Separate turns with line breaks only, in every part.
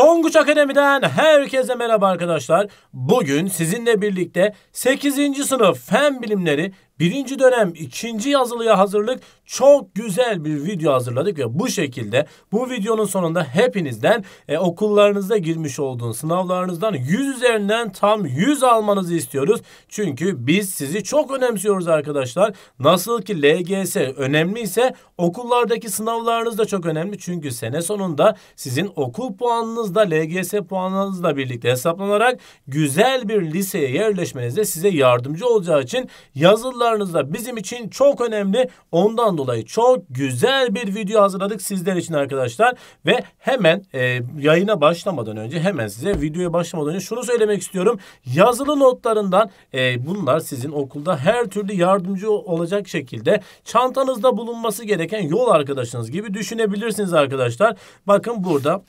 Tonguç Akademi'den herkese merhaba arkadaşlar. Bugün sizinle birlikte 8. sınıf fen bilimleri Birinci dönem ikinci yazılıya hazırlık çok güzel bir video hazırladık ve bu şekilde bu videonun sonunda hepinizden e, okullarınızda girmiş olduğunuz sınavlarınızdan 100 üzerinden tam 100 almanızı istiyoruz. Çünkü biz sizi çok önemsiyoruz arkadaşlar. Nasıl ki LGS önemliyse okullardaki sınavlarınız da çok önemli. Çünkü sene sonunda sizin okul puanınız da LGS puanınızla birlikte hesaplanarak güzel bir liseye yerleşmenize size yardımcı olacağı için yazılılar yorumlarınızda bizim için çok önemli. Ondan dolayı çok güzel bir video hazırladık sizler için arkadaşlar. Ve hemen e, yayına başlamadan önce hemen size videoya başlamadan önce şunu söylemek istiyorum. Yazılı notlarından e, bunlar sizin okulda her türlü yardımcı olacak şekilde çantanızda bulunması gereken yol arkadaşınız gibi düşünebilirsiniz arkadaşlar. Bakın burada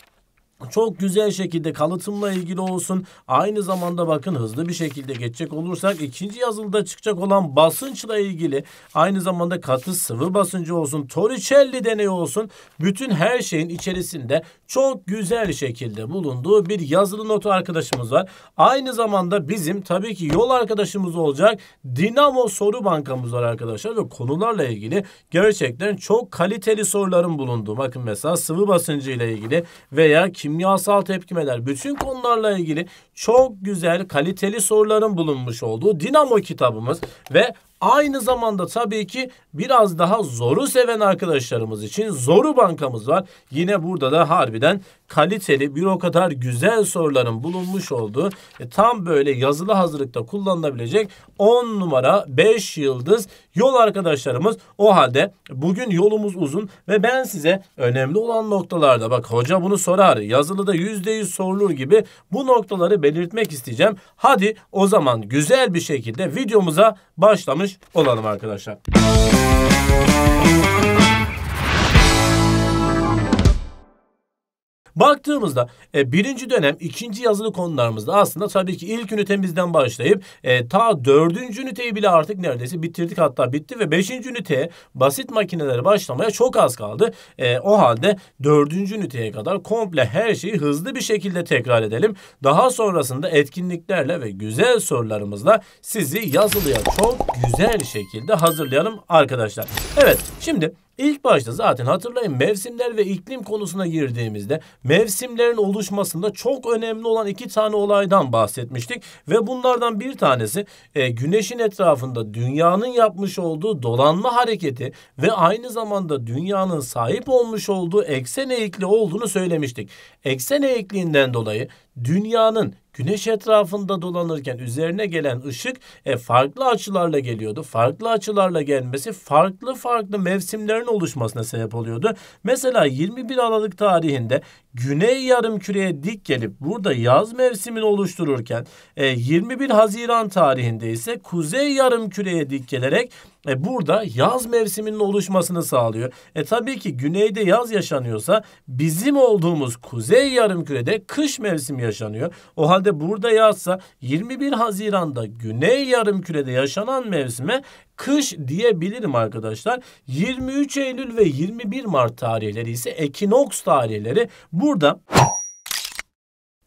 çok güzel şekilde kalıtımla ilgili olsun. Aynı zamanda bakın hızlı bir şekilde geçecek olursak ikinci yazılıda çıkacak olan basınçla ilgili aynı zamanda katı sıvı basıncı olsun, Torricelli deneyi olsun bütün her şeyin içerisinde çok güzel şekilde bulunduğu bir yazılı notu arkadaşımız var. Aynı zamanda bizim tabii ki yol arkadaşımız olacak Dinamo soru bankamız var arkadaşlar ve konularla ilgili gerçekten çok kaliteli soruların bulunduğu. Bakın mesela sıvı basıncı ile ilgili veya kim kimyasal tepkimeler bütün konularla ilgili çok güzel kaliteli soruların bulunmuş olduğu Dinamo kitabımız ve Aynı zamanda tabii ki biraz daha zoru seven arkadaşlarımız için zoru bankamız var. Yine burada da harbiden kaliteli bir o kadar güzel soruların bulunmuş olduğu e, tam böyle yazılı hazırlıkta kullanılabilecek 10 numara 5 yıldız Yol arkadaşlarımız o halde bugün yolumuz uzun ve ben size önemli olan noktalarda bak hoca bunu sorar yazılıda yüzde yüz sorulur gibi bu noktaları belirtmek isteyeceğim. Hadi o zaman güzel bir şekilde videomuza başlamış olalım arkadaşlar. Müzik Baktığımızda e, birinci dönem ikinci yazılı konularımızda aslında tabii ki ilk ünitemizden başlayıp e, ta dördüncü üniteyi bile artık neredeyse bitirdik hatta bitti ve beşinci üniteye basit makinelere başlamaya çok az kaldı. E, o halde dördüncü üniteye kadar komple her şeyi hızlı bir şekilde tekrar edelim. Daha sonrasında etkinliklerle ve güzel sorularımızla sizi yazılıya çok güzel şekilde hazırlayalım arkadaşlar. Evet şimdi İlk başta zaten hatırlayın mevsimler ve iklim konusuna girdiğimizde mevsimlerin oluşmasında çok önemli olan iki tane olaydan bahsetmiştik ve bunlardan bir tanesi e, güneşin etrafında dünyanın yapmış olduğu dolanma hareketi ve aynı zamanda dünyanın sahip olmuş olduğu eksen eğikliği olduğunu söylemiştik. Eksen eğikliğinden dolayı dünyanın güneş etrafında dolanırken üzerine gelen ışık e, farklı açılarla geliyordu. Farklı açılarla gelmesi farklı farklı mevsimlerin oluşmasına sebep oluyordu. Mesela 21 Aralık tarihinde güney yarım küreye dik gelip burada yaz mevsimini oluştururken e, 21 Haziran tarihinde ise kuzey yarım küreye dik gelerek e, burada yaz mevsiminin oluşmasını sağlıyor. E tabii ki güneyde yaz yaşanıyorsa bizim olduğumuz kuzey yarımkürede kış mevsimi yaşanıyor. O halde burada yazsa 21 Haziran'da güney yarımkürede yaşanan mevsime kış diyebilirim arkadaşlar. 23 Eylül ve 21 Mart tarihleri ise ekinoks tarihleri. Burada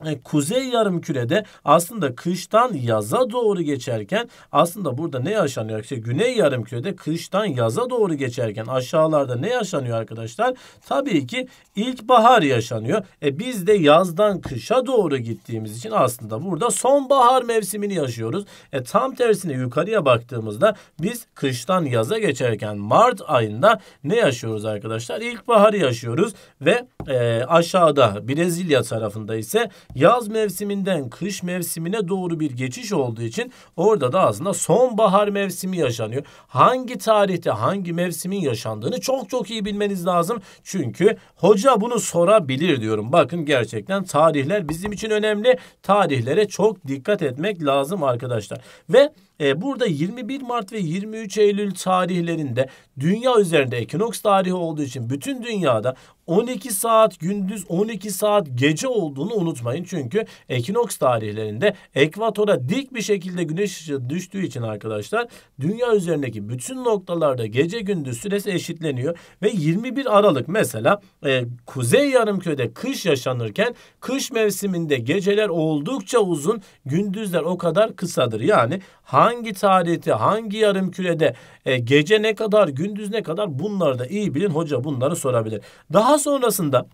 e, kuzey yarım kürede aslında kıştan yaza doğru geçerken aslında burada ne yaşanıyor? İşte güney yarım kürede kıştan yaza doğru geçerken aşağılarda ne yaşanıyor arkadaşlar? Tabii ki ilkbahar yaşanıyor. E biz de yazdan kışa doğru gittiğimiz için aslında burada sonbahar mevsimini yaşıyoruz. E tam tersine yukarıya baktığımızda biz kıştan yaza geçerken Mart ayında ne yaşıyoruz arkadaşlar? İlkbaharı yaşıyoruz ve e, aşağıda Brezilya tarafında ise yaz mevsiminden kış mevsimine doğru bir geçiş olduğu için orada da aslında sonbahar mevsimi yaşanıyor. Hangi tarihte hangi mevsimin yaşandığını çok çok iyi bilmeniz lazım. Çünkü hoca bunu sorabilir diyorum. Bakın gerçekten tarihler bizim için önemli. Tarihlere çok dikkat etmek lazım arkadaşlar. Ve e, burada 21 Mart ve 23 Eylül tarihlerinde dünya üzerinde ekinoks tarihi olduğu için bütün dünyada 12 saat gündüz 12 saat gece olduğunu unutmayın. Çünkü ekinoks tarihlerinde ekvatora dik bir şekilde güneş ışığı düştüğü için arkadaşlar dünya üzerindeki bütün noktalarda gece gündüz süresi eşitleniyor ve 21 Aralık mesela e, kuzey yarımkürede kış yaşanırken kış mevsiminde geceler oldukça uzun gündüzler o kadar kısadır. Yani hangi tarihte hangi yarımkürede e, gece ne kadar gündüz ne kadar bunları da iyi bilin hoca bunları sorabilir. Daha daha sonrasında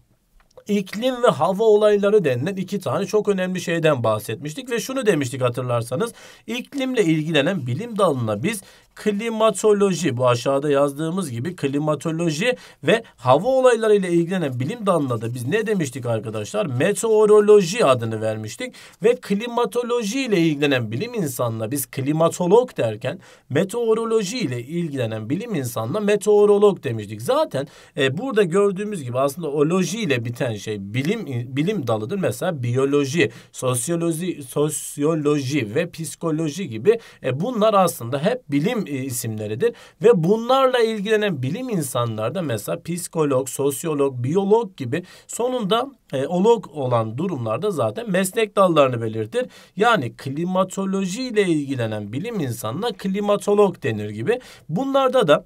iklim ve hava olayları denilen iki tane çok önemli şeyden bahsetmiştik ve şunu demiştik hatırlarsanız iklimle ilgilenen bilim dalına biz klimatoloji bu aşağıda yazdığımız gibi klimatoloji ve hava olaylarıyla ilgilenen bilim dalına da biz ne demiştik arkadaşlar? Meteoroloji adını vermiştik ve klimatoloji ile ilgilenen bilim insanına biz klimatolog derken meteoroloji ile ilgilenen bilim insanına meteorolog demiştik. Zaten e, burada gördüğümüz gibi aslında oloji ile biten şey bilim bilim dalıdır. Mesela biyoloji, sosyoloji, sosyoloji ve psikoloji gibi e, bunlar aslında hep bilim e, isimleridir. Ve bunlarla ilgilenen bilim insanları da mesela psikolog, sosyolog, biyolog gibi sonunda e, olog olan durumlarda zaten meslek dallarını belirtir. Yani klimatoloji ile ilgilenen bilim insanına klimatolog denir gibi. Bunlarda da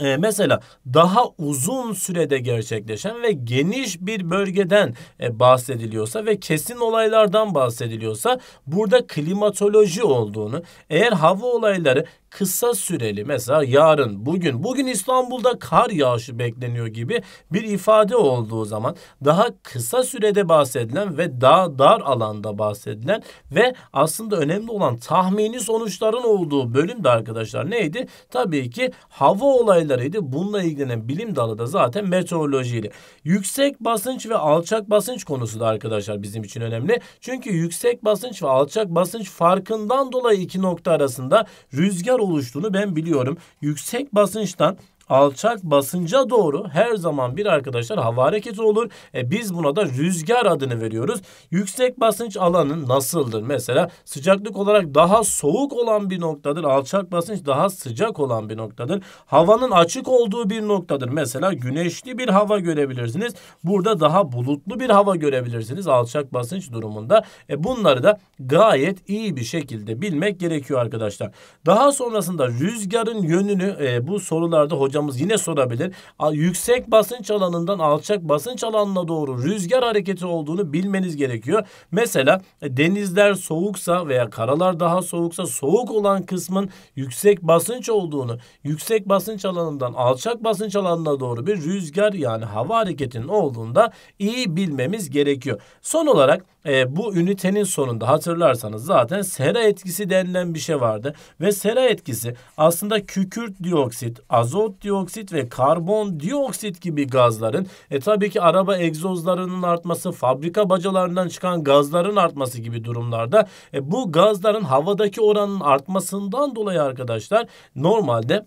ee, mesela daha uzun sürede gerçekleşen ve geniş bir bölgeden e, bahsediliyorsa ve kesin olaylardan bahsediliyorsa burada klimatoloji olduğunu, eğer hava olayları kısa süreli mesela yarın, bugün, bugün İstanbul'da kar yağışı bekleniyor gibi bir ifade olduğu zaman daha kısa sürede bahsedilen ve daha dar alanda bahsedilen ve aslında önemli olan tahmini sonuçların olduğu bölümde arkadaşlar neydi? Tabii ki hava olaylarıydı. Bununla ilgilenen bilim dalı da zaten meteorolojiyle. Yüksek basınç ve alçak basınç konusu da arkadaşlar bizim için önemli. Çünkü yüksek basınç ve alçak basınç farkından dolayı iki nokta arasında rüzgar oluştuğunu ben biliyorum. Yüksek basınçtan alçak basınca doğru her zaman bir arkadaşlar hava hareketi olur. E, biz buna da rüzgar adını veriyoruz. Yüksek basınç alanı nasıldır? Mesela sıcaklık olarak daha soğuk olan bir noktadır. Alçak basınç daha sıcak olan bir noktadır. Havanın açık olduğu bir noktadır. Mesela güneşli bir hava görebilirsiniz. Burada daha bulutlu bir hava görebilirsiniz alçak basınç durumunda. E, bunları da gayet iyi bir şekilde bilmek gerekiyor arkadaşlar. Daha sonrasında rüzgarın yönünü e, bu sorularda hocam hocamız yine sorabilir. Yüksek basınç alanından alçak basınç alanına doğru rüzgar hareketi olduğunu bilmeniz gerekiyor. Mesela e, denizler soğuksa veya karalar daha soğuksa soğuk olan kısmın yüksek basınç olduğunu, yüksek basınç alanından alçak basınç alanına doğru bir rüzgar yani hava hareketinin olduğunda iyi bilmemiz gerekiyor. Son olarak e, bu ünitenin sonunda hatırlarsanız zaten sera etkisi denilen bir şey vardı. Ve sera etkisi aslında kükürt dioksit, azot dioksit ve karbon dioksit gibi gazların e tabii ki araba egzozlarının artması, fabrika bacalarından çıkan gazların artması gibi durumlarda e, bu gazların havadaki oranın artmasından dolayı arkadaşlar normalde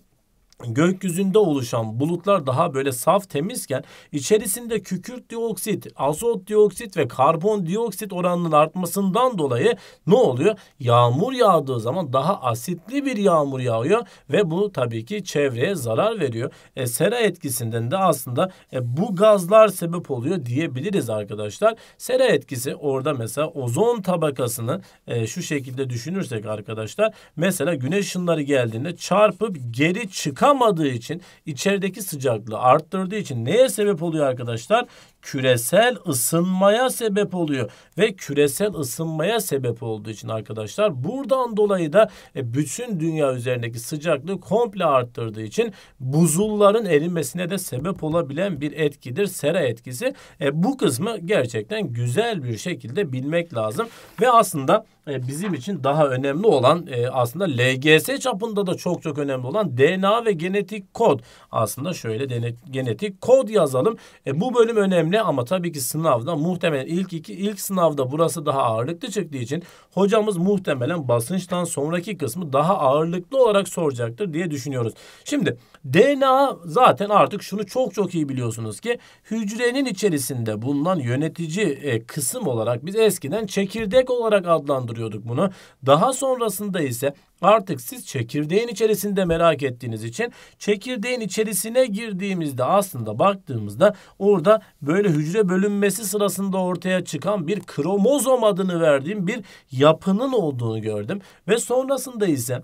gökyüzünde oluşan bulutlar daha böyle saf temizken içerisinde kükürt dioksit, azot dioksit ve karbon dioksit oranının artmasından dolayı ne oluyor? Yağmur yağdığı zaman daha asitli bir yağmur yağıyor ve bu tabii ki çevreye zarar veriyor. E, sera etkisinden de aslında e, bu gazlar sebep oluyor diyebiliriz arkadaşlar. Sera etkisi orada mesela ozon tabakasını e, şu şekilde düşünürsek arkadaşlar mesela güneş ışınları geldiğinde çarpıp geri çıkar çıkamadığı için içerideki sıcaklığı arttırdığı için neye sebep oluyor arkadaşlar? küresel ısınmaya sebep oluyor ve küresel ısınmaya sebep olduğu için arkadaşlar buradan dolayı da e, bütün dünya üzerindeki sıcaklığı komple arttırdığı için buzulların erimesine de sebep olabilen bir etkidir sera etkisi. E, bu kısmı gerçekten güzel bir şekilde bilmek lazım ve aslında e, bizim için daha önemli olan e, aslında LGS çapında da çok çok önemli olan DNA ve genetik kod. Aslında şöyle genetik kod yazalım. E, bu bölüm önemli önemli ama tabii ki sınavda muhtemelen ilk iki ilk sınavda burası daha ağırlıklı çıktığı için hocamız muhtemelen basınçtan sonraki kısmı daha ağırlıklı olarak soracaktır diye düşünüyoruz. Şimdi DNA zaten artık şunu çok çok iyi biliyorsunuz ki hücrenin içerisinde bulunan yönetici e, kısım olarak biz eskiden çekirdek olarak adlandırıyorduk bunu. Daha sonrasında ise artık siz çekirdeğin içerisinde merak ettiğiniz için çekirdeğin içerisine girdiğimizde aslında baktığımızda orada böyle hücre bölünmesi sırasında ortaya çıkan bir kromozom adını verdiğim bir yapının olduğunu gördüm ve sonrasında ise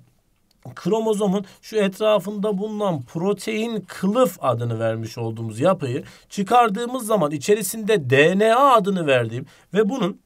kromozomun şu etrafında bulunan protein kılıf adını vermiş olduğumuz yapıyı çıkardığımız zaman içerisinde DNA adını verdiğim ve bunun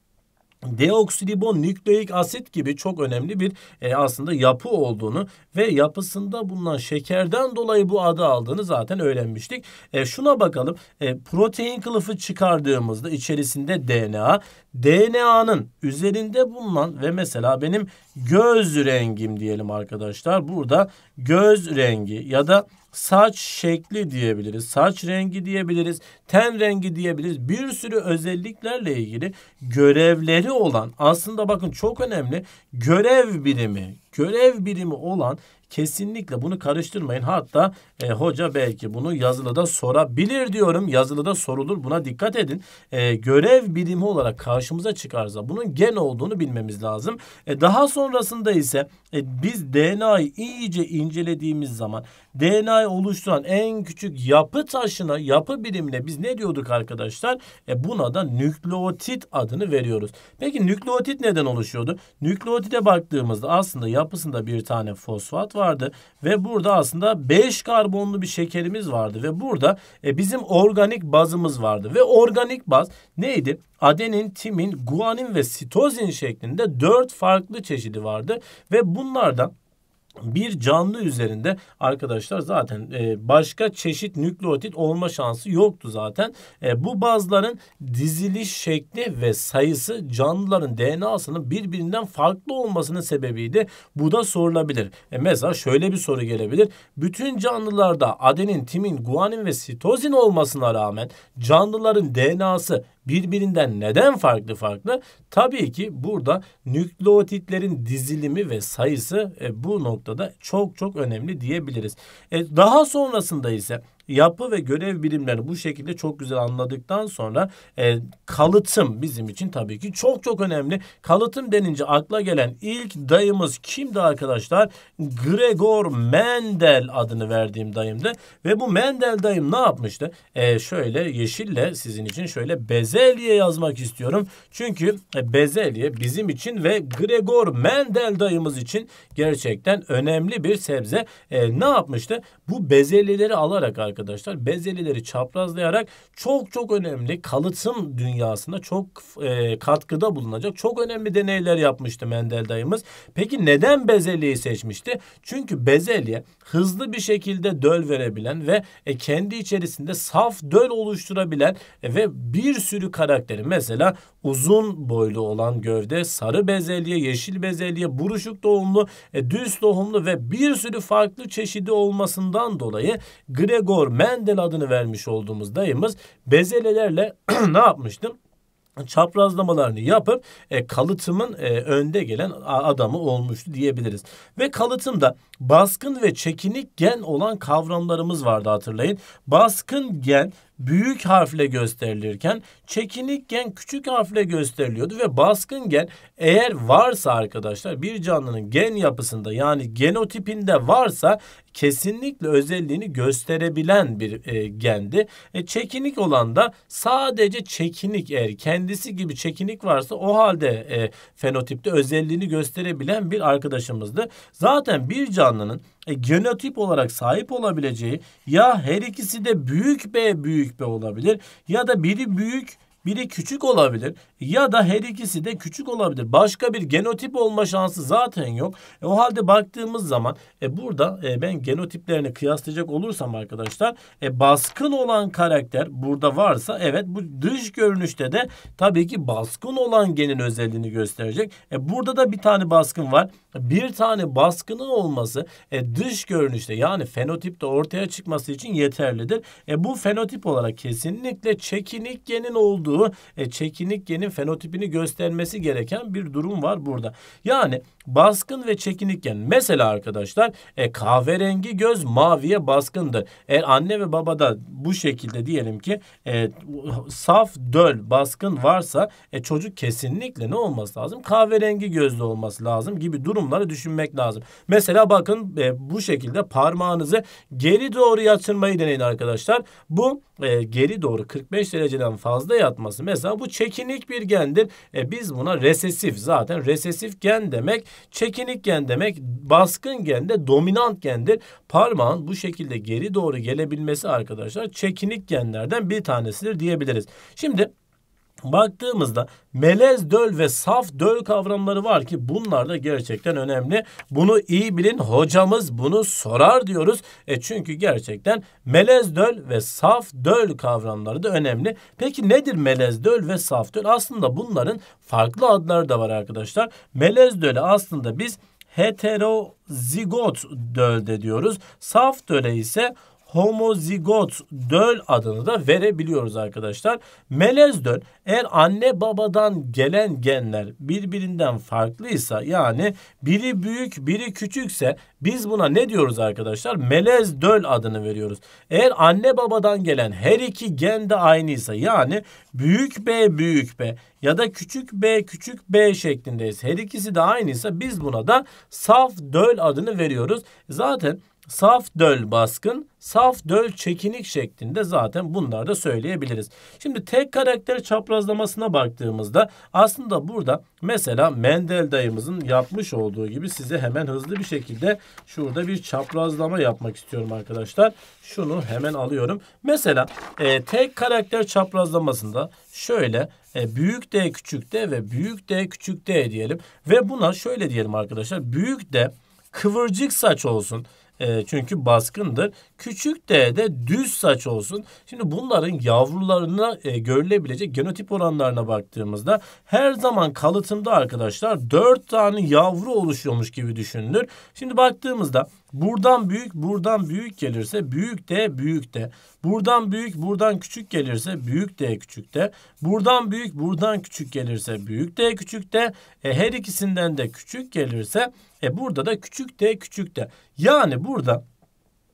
deoksiribonükleik asit gibi çok önemli bir e, aslında yapı olduğunu ve yapısında bulunan şekerden dolayı bu adı aldığını zaten öğrenmiştik. E, şuna bakalım. E, protein kılıfı çıkardığımızda içerisinde DNA, DNA'nın üzerinde bulunan ve mesela benim göz rengim diyelim arkadaşlar. Burada göz rengi ya da saç şekli diyebiliriz, saç rengi diyebiliriz, ten rengi diyebiliriz. Bir sürü özelliklerle ilgili görevleri olan aslında bakın çok önemli görev birimi görev birimi olan Kesinlikle bunu karıştırmayın. Hatta e, hoca belki bunu yazılıda sorabilir diyorum. Yazılıda sorulur. Buna dikkat edin. E, görev birimi olarak karşımıza çıkarsa bunun gen olduğunu bilmemiz lazım. E, daha sonrasında ise e, biz DNA'yı iyice incelediğimiz zaman DNA'yı oluşturan en küçük yapı taşına, yapı birimine biz ne diyorduk arkadaşlar? E, buna da nükleotit adını veriyoruz. Peki nükleotit neden oluşuyordu? Nükleotide baktığımızda aslında yapısında bir tane fosfat vardı ve burada aslında 5 karbonlu bir şekerimiz vardı ve burada e, bizim organik bazımız vardı ve organik baz neydi? Adenin, timin, guanin ve sitozin şeklinde 4 farklı çeşidi vardı ve bunlardan bir canlı üzerinde arkadaşlar zaten e, başka çeşit nükleotit olma şansı yoktu zaten. E, bu bazların diziliş şekli ve sayısı canlıların DNA'sının birbirinden farklı olmasının sebebiydi. Bu da sorulabilir. E, mesela şöyle bir soru gelebilir. Bütün canlılarda adenin, timin, guanin ve sitozin olmasına rağmen canlıların DNA'sı birbirinden neden farklı farklı? Tabii ki burada nükleotitlerin dizilimi ve sayısı e, bu noktada çok çok önemli diyebiliriz. E, daha sonrasında ise yapı ve görev bilimlerini bu şekilde çok güzel anladıktan sonra e, kalıtım bizim için tabii ki çok çok önemli. Kalıtım denince akla gelen ilk dayımız kimdi arkadaşlar? Gregor Mendel adını verdiğim dayımdı. Ve bu Mendel dayım ne yapmıştı? E, şöyle yeşille sizin için şöyle bezelye yazmak istiyorum. Çünkü e, bezelye bizim için ve Gregor Mendel dayımız için gerçekten önemli bir sebze. E, ne yapmıştı? Bu bezelyeleri alarak arkadaşlar arkadaşlar bezelileri çaprazlayarak çok çok önemli kalıtım dünyasında çok e, katkıda bulunacak çok önemli deneyler yapmıştı Mendel dayımız. Peki neden bezeliği seçmişti? Çünkü bezelye hızlı bir şekilde döl verebilen ve e, kendi içerisinde saf döl oluşturabilen e, ve bir sürü karakteri mesela uzun boylu olan gövde, sarı bezelye, yeşil bezelye, buruşuk doğumlu, e, düz tohumlu ve bir sürü farklı çeşidi olmasından dolayı Gregor Doktor Mendel adını vermiş olduğumuz dayımız bezelelerle ne yapmıştım? çaprazlamalarını yapıp e, kalıtımın e, önde gelen adamı olmuştu diyebiliriz. Ve kalıtımda baskın ve çekinik gen olan kavramlarımız vardı hatırlayın. Baskın gen büyük harfle gösterilirken çekinik gen küçük harfle gösteriliyordu ve baskın gen eğer varsa arkadaşlar bir canlının gen yapısında yani genotipinde varsa kesinlikle özelliğini gösterebilen bir e, gendi. E, çekinik olan da sadece çekinik eğer kendisi gibi çekinik varsa o halde e, fenotipte özelliğini gösterebilen bir arkadaşımızdı. Zaten bir canlının e, genotip olarak sahip olabileceği ya her ikisi de büyük B büyük B olabilir ya da biri büyük biri küçük olabilir ya da her ikisi de küçük olabilir. Başka bir genotip olma şansı zaten yok. E, o halde baktığımız zaman e, burada e, ben genotiplerini kıyaslayacak olursam arkadaşlar e, baskın olan karakter burada varsa evet bu dış görünüşte de tabii ki baskın olan genin özelliğini gösterecek. E, burada da bir tane baskın var. Bir tane baskının olması e, dış görünüşte yani fenotipte ortaya çıkması için yeterlidir. E, bu fenotip olarak kesinlikle çekinik genin olduğu e, çekinik genin kendi fenotipini göstermesi gereken bir durum var burada. Yani baskın ve çekinikken mesela arkadaşlar e, kahverengi göz maviye baskındır. Eğer anne ve babada bu şekilde diyelim ki e, saf döl baskın varsa e, çocuk kesinlikle ne olması lazım? Kahverengi gözlü olması lazım gibi durumları düşünmek lazım. Mesela bakın e, bu şekilde parmağınızı geri doğru yatırmayı deneyin arkadaşlar. Bu e, geri doğru 45 dereceden fazla yatması mesela bu çekinik bir gendir. E, biz buna resesif zaten resesif gen demek Çekinik gen demek baskın de dominant gendir. Parmağın bu şekilde geri doğru gelebilmesi arkadaşlar çekinik genlerden bir tanesidir diyebiliriz. Şimdi baktığımızda melez döl ve saf döl kavramları var ki bunlar da gerçekten önemli. Bunu iyi bilin hocamız bunu sorar diyoruz. E çünkü gerçekten melez döl ve saf döl kavramları da önemli. Peki nedir melez döl ve saf döl? Aslında bunların farklı adları da var arkadaşlar. Melez dölü aslında biz heterozigot dölde diyoruz. Saf döle ise homozigot döl adını da verebiliyoruz arkadaşlar. Melez döl eğer anne babadan gelen genler birbirinden farklıysa yani biri büyük biri küçükse biz buna ne diyoruz arkadaşlar? Melez döl adını veriyoruz. Eğer anne babadan gelen her iki gen de aynıysa yani büyük B büyük B ya da küçük B küçük B şeklindeyiz. Her ikisi de aynıysa biz buna da saf döl adını veriyoruz. Zaten Saf döl baskın, saf döl çekinik şeklinde zaten bunları da söyleyebiliriz. Şimdi tek karakter çaprazlamasına baktığımızda aslında burada mesela Mendel dayımızın yapmış olduğu gibi size hemen hızlı bir şekilde şurada bir çaprazlama yapmak istiyorum arkadaşlar. Şunu hemen alıyorum. Mesela e, tek karakter çaprazlamasında şöyle e, büyük D küçük D ve büyük D küçük D diyelim. Ve buna şöyle diyelim arkadaşlar. Büyük D kıvırcık saç olsun. Ee, çünkü baskındır. Küçük D de düz saç olsun. Şimdi bunların yavrularına e, görülebilecek genotip oranlarına baktığımızda her zaman kalıtımda arkadaşlar 4 tane yavru oluşuyormuş gibi düşünülür. Şimdi baktığımızda buradan büyük buradan büyük gelirse büyük D büyük D. Buradan büyük buradan küçük gelirse büyük D küçük D. Buradan büyük buradan küçük gelirse büyük D küçük D. E, her ikisinden de küçük gelirse e, burada da küçük D küçük D. Yani burada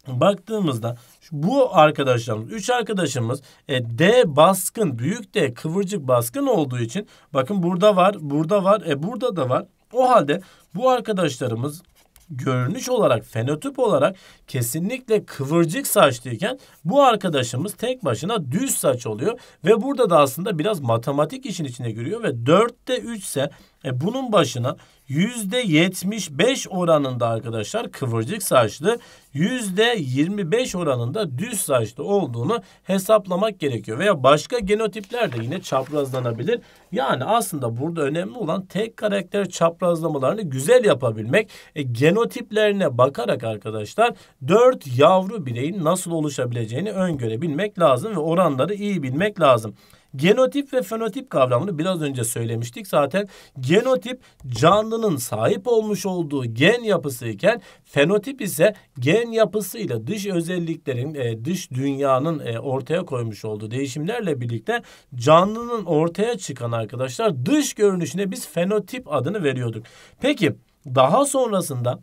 baktığımızda bu arkadaşlarımız, üç arkadaşımız e, D baskın, büyük D kıvırcık baskın olduğu için bakın burada var, burada var, e, burada da var. O halde bu arkadaşlarımız görünüş olarak, fenotip olarak kesinlikle kıvırcık saçlıyken bu arkadaşımız tek başına düz saç oluyor. Ve burada da aslında biraz matematik işin içine giriyor ve 4'te 3 ise e bunun başına yüzde yetmiş beş oranında arkadaşlar kıvırcık saçlı, yüzde yirmi beş oranında düz saçlı olduğunu hesaplamak gerekiyor. Veya başka genotipler de yine çaprazlanabilir. Yani aslında burada önemli olan tek karakter çaprazlamalarını güzel yapabilmek. E, genotiplerine bakarak arkadaşlar dört yavru bireyin nasıl oluşabileceğini öngörebilmek lazım ve oranları iyi bilmek lazım. Genotip ve fenotip kavramını biraz önce söylemiştik zaten. Genotip canlının sahip olmuş olduğu gen yapısıyken fenotip ise gen yapısıyla dış özelliklerin, e, dış dünyanın e, ortaya koymuş olduğu değişimlerle birlikte canlının ortaya çıkan arkadaşlar dış görünüşüne biz fenotip adını veriyorduk. Peki daha sonrasında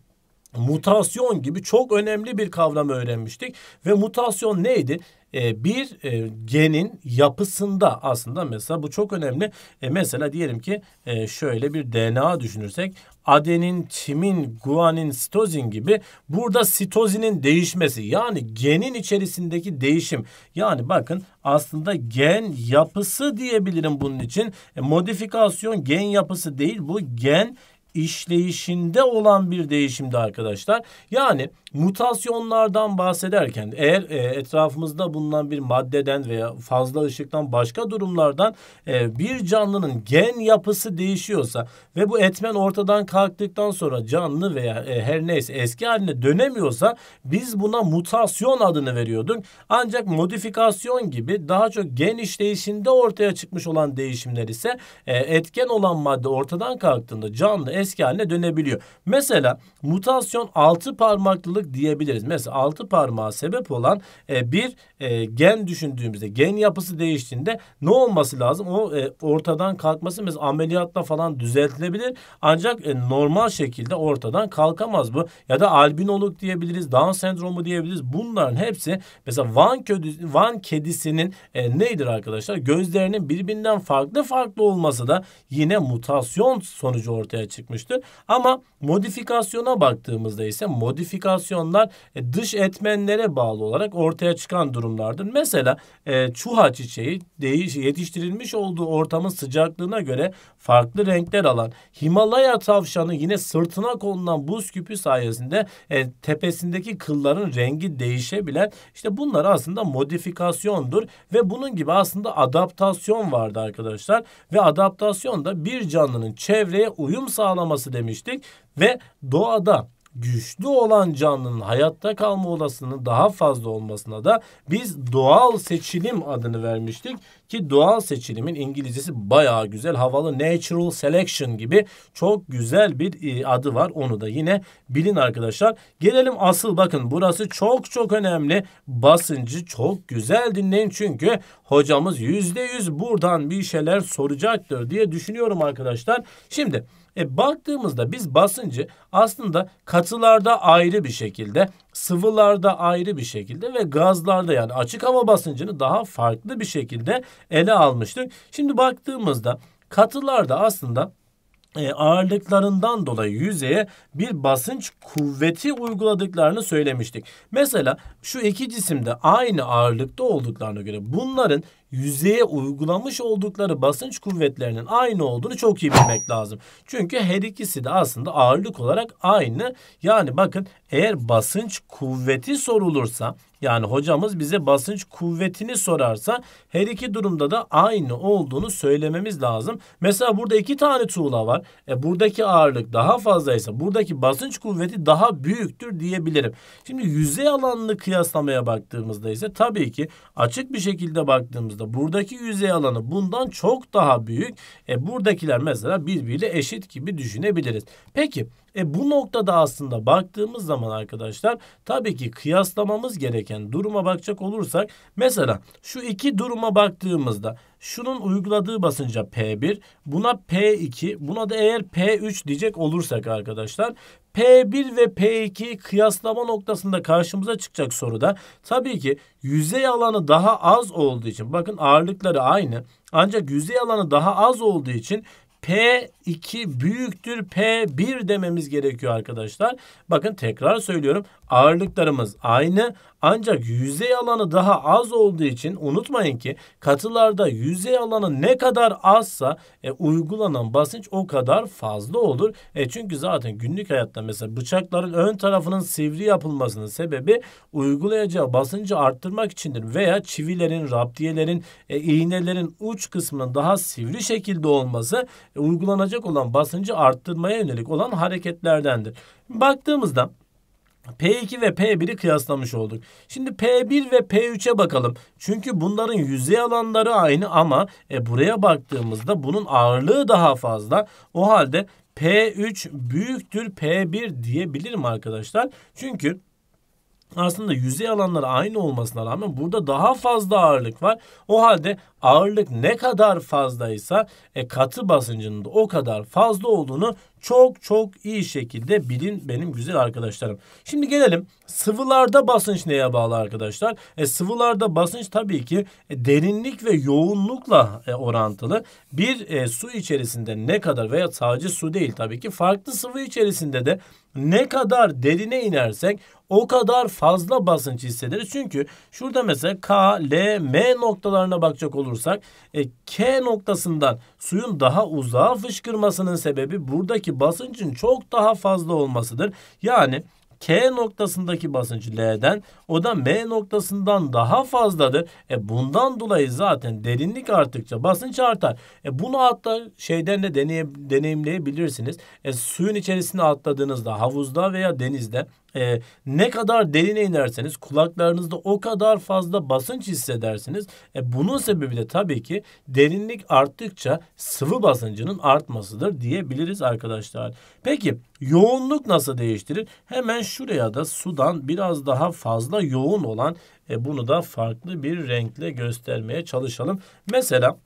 mutasyon gibi çok önemli bir kavram öğrenmiştik ve mutasyon neydi? E, bir e, genin yapısında aslında mesela bu çok önemli. E, mesela diyelim ki şöyle bir DNA düşünürsek adenin, timin, guanin, sitozin gibi burada sitozinin değişmesi yani genin içerisindeki değişim. Yani bakın aslında gen yapısı diyebilirim bunun için. modifikasyon gen yapısı değil bu gen işleyişinde olan bir değişimdi arkadaşlar. Yani Mutasyonlardan bahsederken eğer e, etrafımızda bulunan bir maddeden veya fazla ışıktan başka durumlardan e, bir canlının gen yapısı değişiyorsa ve bu etmen ortadan kalktıktan sonra canlı veya e, her neyse eski haline dönemiyorsa biz buna mutasyon adını veriyorduk. Ancak modifikasyon gibi daha çok gen işleyişinde ortaya çıkmış olan değişimler ise e, etken olan madde ortadan kalktığında canlı eski haline dönebiliyor. Mesela mutasyon altı parmaklı bağımlılık diyebiliriz. Mesela altı parmağa sebep olan e, bir e, gen düşündüğümüzde gen yapısı değiştiğinde ne olması lazım? O e, ortadan kalkması mesela ameliyatla falan düzeltilebilir. Ancak e, normal şekilde ortadan kalkamaz bu. Ya da albinoluk diyebiliriz, Down sendromu diyebiliriz. Bunların hepsi mesela Van, ködü, Van kedisinin e, neydir arkadaşlar? Gözlerinin birbirinden farklı farklı olması da yine mutasyon sonucu ortaya çıkmıştır. Ama modifikasyona baktığımızda ise modifikasyonlar e, dış etmenlere bağlı olarak ortaya çıkan durum durumlardır. Mesela e, çuha çiçeği değiş, yetiştirilmiş olduğu ortamın sıcaklığına göre farklı renkler alan Himalaya tavşanı yine sırtına konulan buz küpü sayesinde e, tepesindeki kılların rengi değişebilen işte bunlar aslında modifikasyondur ve bunun gibi aslında adaptasyon vardı arkadaşlar ve adaptasyon da bir canlının çevreye uyum sağlaması demiştik ve doğada güçlü olan canlının hayatta kalma olasılığının daha fazla olmasına da biz doğal seçilim adını vermiştik ki doğal seçilimin İngilizcesi bayağı güzel havalı natural selection gibi çok güzel bir e, adı var. Onu da yine bilin arkadaşlar. Gelelim asıl bakın burası çok çok önemli. Basıncı çok güzel dinleyin çünkü hocamız yüzde yüz buradan bir şeyler soracaktır diye düşünüyorum arkadaşlar. Şimdi e, baktığımızda biz basıncı aslında katılarda ayrı bir şekilde, sıvılarda ayrı bir şekilde ve gazlarda yani açık hava basıncını daha farklı bir şekilde ele almıştık. Şimdi baktığımızda katılarda aslında e, ağırlıklarından dolayı yüzeye bir basınç kuvveti uyguladıklarını söylemiştik. Mesela şu iki cisimde aynı ağırlıkta olduklarına göre bunların yüzeye uygulamış oldukları basınç kuvvetlerinin aynı olduğunu çok iyi bilmek lazım. Çünkü her ikisi de aslında ağırlık olarak aynı. Yani bakın eğer basınç kuvveti sorulursa yani hocamız bize basınç kuvvetini sorarsa her iki durumda da aynı olduğunu söylememiz lazım. Mesela burada iki tane tuğla var. E buradaki ağırlık daha fazlaysa buradaki basınç kuvveti daha büyüktür diyebilirim. Şimdi yüzey alanını kıyaslamaya baktığımızda ise tabii ki açık bir şekilde baktığımızda baktığımızda buradaki yüzey alanı bundan çok daha büyük. E buradakiler mesela birbiriyle eşit gibi düşünebiliriz. Peki e bu noktada aslında baktığımız zaman arkadaşlar tabii ki kıyaslamamız gereken duruma bakacak olursak mesela şu iki duruma baktığımızda şunun uyguladığı basınca P1 buna P2 buna da eğer P3 diyecek olursak arkadaşlar P1 ve P2 kıyaslama noktasında karşımıza çıkacak soruda tabii ki yüzey alanı daha az olduğu için bakın ağırlıkları aynı ancak yüzey alanı daha az olduğu için P 2 büyüktür P1 dememiz gerekiyor arkadaşlar. Bakın tekrar söylüyorum ağırlıklarımız aynı ancak yüzey alanı daha az olduğu için unutmayın ki katılarda yüzey alanı ne kadar azsa e, uygulanan basınç o kadar fazla olur. E, çünkü zaten günlük hayatta mesela bıçakların ön tarafının sivri yapılmasının sebebi uygulayacağı basıncı arttırmak içindir. Veya çivilerin, raptiyelerin, e, iğnelerin uç kısmının daha sivri şekilde olması e, uygulanacak artacak olan basıncı arttırmaya yönelik olan hareketlerdendir. Baktığımızda P2 ve P1'i kıyaslamış olduk. Şimdi P1 ve P3'e bakalım. Çünkü bunların yüzey alanları aynı ama e, buraya baktığımızda bunun ağırlığı daha fazla. O halde P3 büyüktür P1 diyebilirim arkadaşlar. Çünkü aslında yüzey alanları aynı olmasına rağmen burada daha fazla ağırlık var. O halde ağırlık ne kadar fazlaysa e, katı basıncının da o kadar fazla olduğunu çok çok iyi şekilde bilin benim güzel arkadaşlarım. Şimdi gelelim sıvılarda basınç neye bağlı arkadaşlar? E, sıvılarda basınç tabii ki e, derinlik ve yoğunlukla e, orantılı. Bir e, su içerisinde ne kadar veya sadece su değil tabii ki farklı sıvı içerisinde de ne kadar derine inersek o kadar fazla basınç hissederiz. Çünkü şurada mesela K, L, M noktalarına bakacak olursak e, K noktasından suyun daha uzağa fışkırmasının sebebi buradaki basıncın çok daha fazla olmasıdır. Yani K noktasındaki basınç L'den o da M noktasından daha fazladır. E bundan dolayı zaten derinlik arttıkça basınç artar. E bunu hatta şeyden de deney deneyimleyebilirsiniz. E suyun içerisine atladığınızda havuzda veya denizde e, ne kadar derine inerseniz kulaklarınızda o kadar fazla basınç hissedersiniz. E, bunun sebebi de tabii ki derinlik arttıkça sıvı basıncının artmasıdır diyebiliriz arkadaşlar. Peki yoğunluk nasıl değiştirir? Hemen şuraya da sudan biraz daha fazla yoğun olan e, bunu da farklı bir renkle göstermeye çalışalım. Mesela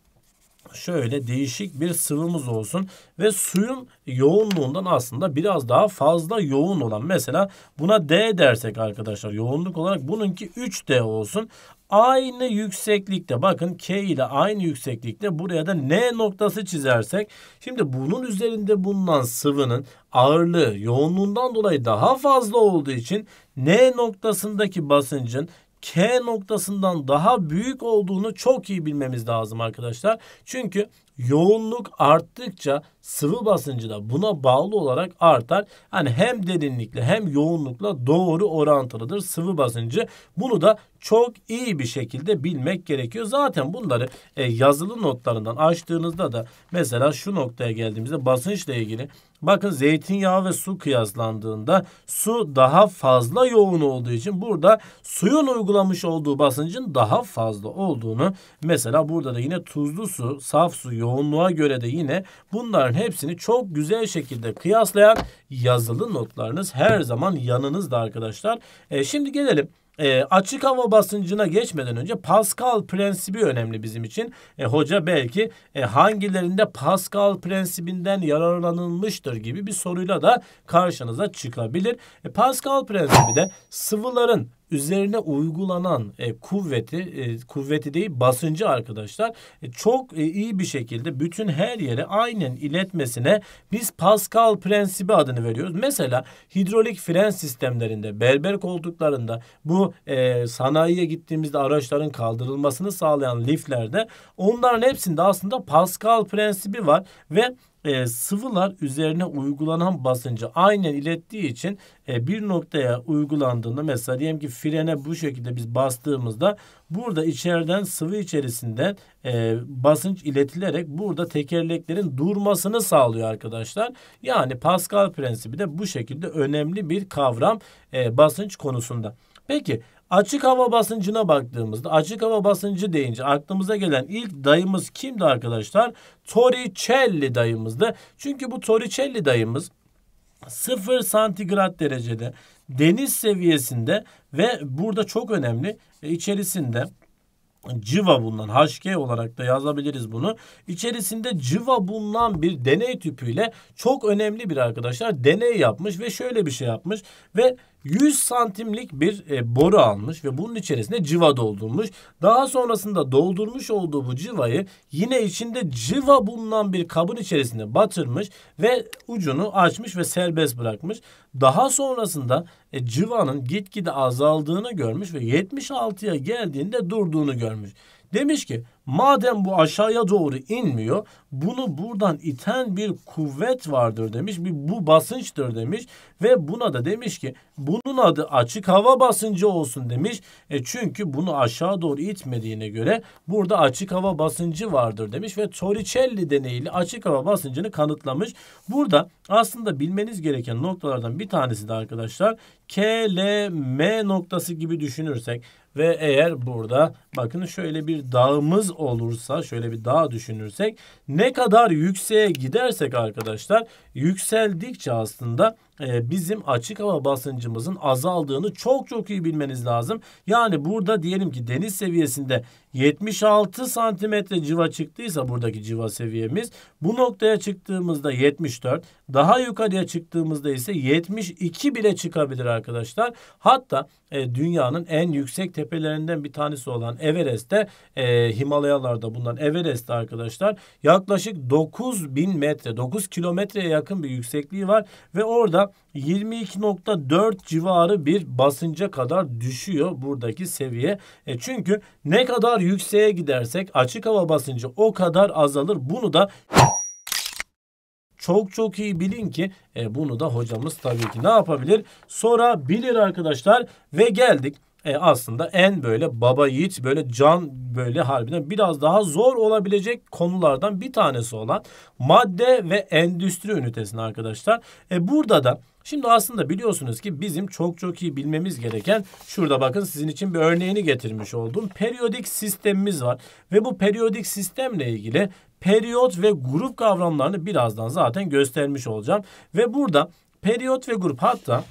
şöyle değişik bir sıvımız olsun ve suyun yoğunluğundan aslında biraz daha fazla yoğun olan mesela buna D dersek arkadaşlar yoğunluk olarak bununki 3D olsun aynı yükseklikte bakın K ile aynı yükseklikte buraya da N noktası çizersek şimdi bunun üzerinde bulunan sıvının ağırlığı yoğunluğundan dolayı daha fazla olduğu için N noktasındaki basıncın K noktasından daha büyük olduğunu çok iyi bilmemiz lazım arkadaşlar. Çünkü yoğunluk arttıkça sıvı basıncı da buna bağlı olarak artar. Yani hem derinlikle hem yoğunlukla doğru orantılıdır sıvı basıncı. Bunu da çok iyi bir şekilde bilmek gerekiyor. Zaten bunları e, yazılı notlarından açtığınızda da mesela şu noktaya geldiğimizde basınçla ilgili Bakın zeytinyağı ve su kıyaslandığında su daha fazla yoğun olduğu için burada suyun uygulamış olduğu basıncın daha fazla olduğunu mesela burada da yine tuzlu su, saf su yoğunluğa göre de yine bunların hepsini çok güzel şekilde kıyaslayan yazılı notlarınız her zaman yanınızda arkadaşlar. E, şimdi gelelim e, açık hava basıncına geçmeden önce Pascal prensibi önemli bizim için. E, hoca belki e, hangilerinde Pascal prensibinden yararlanılmıştır gibi bir soruyla da karşınıza çıkabilir. E, Pascal prensibi de sıvıların üzerine uygulanan e, kuvveti e, kuvveti değil basıncı arkadaşlar e, çok e, iyi bir şekilde bütün her yere aynen iletmesine biz Pascal prensibi adını veriyoruz. Mesela hidrolik fren sistemlerinde berber koltuklarında bu e, sanayiye gittiğimizde araçların kaldırılmasını sağlayan liflerde onların hepsinde aslında Pascal prensibi var ve e, sıvılar üzerine uygulanan basıncı aynen ilettiği için e, bir noktaya uygulandığında mesela diyelim ki frene bu şekilde biz bastığımızda burada içeriden sıvı içerisinden e, basınç iletilerek burada tekerleklerin durmasını sağlıyor arkadaşlar. Yani Pascal prensibi de bu şekilde önemli bir kavram e, basınç konusunda. Peki Açık hava basıncına baktığımızda açık hava basıncı deyince aklımıza gelen ilk dayımız kimdi arkadaşlar? Torricelli dayımızdı. Çünkü bu Torricelli dayımız 0 santigrat derecede deniz seviyesinde ve burada çok önemli e, içerisinde cıva bulunan HG olarak da yazabiliriz bunu. İçerisinde cıva bulunan bir deney tüpüyle çok önemli bir arkadaşlar deney yapmış ve şöyle bir şey yapmış ve 100 santimlik bir e, boru almış ve bunun içerisine cıva doldurmuş. Daha sonrasında doldurmuş olduğu bu cıvayı yine içinde cıva bulunan bir kabın içerisine batırmış ve ucunu açmış ve serbest bırakmış. Daha sonrasında e, civanın gitgide azaldığını görmüş ve 76'ya geldiğinde durduğunu görmüş. Demiş ki Madem bu aşağıya doğru inmiyor, bunu buradan iten bir kuvvet vardır demiş. Bir bu basınçtır demiş ve buna da demiş ki bunun adı açık hava basıncı olsun demiş. E çünkü bunu aşağı doğru itmediğine göre burada açık hava basıncı vardır demiş ve Torricelli deneyiyle açık hava basıncını kanıtlamış. Burada aslında bilmeniz gereken noktalardan bir tanesi de arkadaşlar KLM noktası gibi düşünürsek ve eğer burada bakın şöyle bir dağımız olursa şöyle bir dağ düşünürsek ne kadar yükseğe gidersek arkadaşlar yükseldikçe aslında ee, bizim açık hava basıncımızın azaldığını çok çok iyi bilmeniz lazım. Yani burada diyelim ki deniz seviyesinde 76 santimetre civa çıktıysa buradaki civa seviyemiz bu noktaya çıktığımızda 74 daha yukarıya çıktığımızda ise 72 bile çıkabilir arkadaşlar. Hatta e, dünyanın en yüksek tepelerinden bir tanesi olan Everest'te e, Himalayalarda bulunan Everest'te arkadaşlar yaklaşık 9000 metre 9 kilometreye yakın bir yüksekliği var ve orada 22.4 civarı bir basınca kadar düşüyor buradaki seviye. E çünkü ne kadar yükseğe gidersek açık hava basıncı o kadar azalır. Bunu da çok çok iyi bilin ki e, bunu da hocamız tabii ki ne yapabilir? Sorabilir arkadaşlar ve geldik e, aslında en böyle baba yiğit böyle can böyle harbiden biraz daha zor olabilecek konulardan bir tanesi olan madde ve endüstri ünitesini arkadaşlar. E, burada da Şimdi aslında biliyorsunuz ki bizim çok çok iyi bilmemiz gereken şurada bakın sizin için bir örneğini getirmiş olduğum periyodik sistemimiz var. Ve bu periyodik sistemle ilgili periyot ve grup kavramlarını birazdan zaten göstermiş olacağım. Ve burada periyot ve grup hatta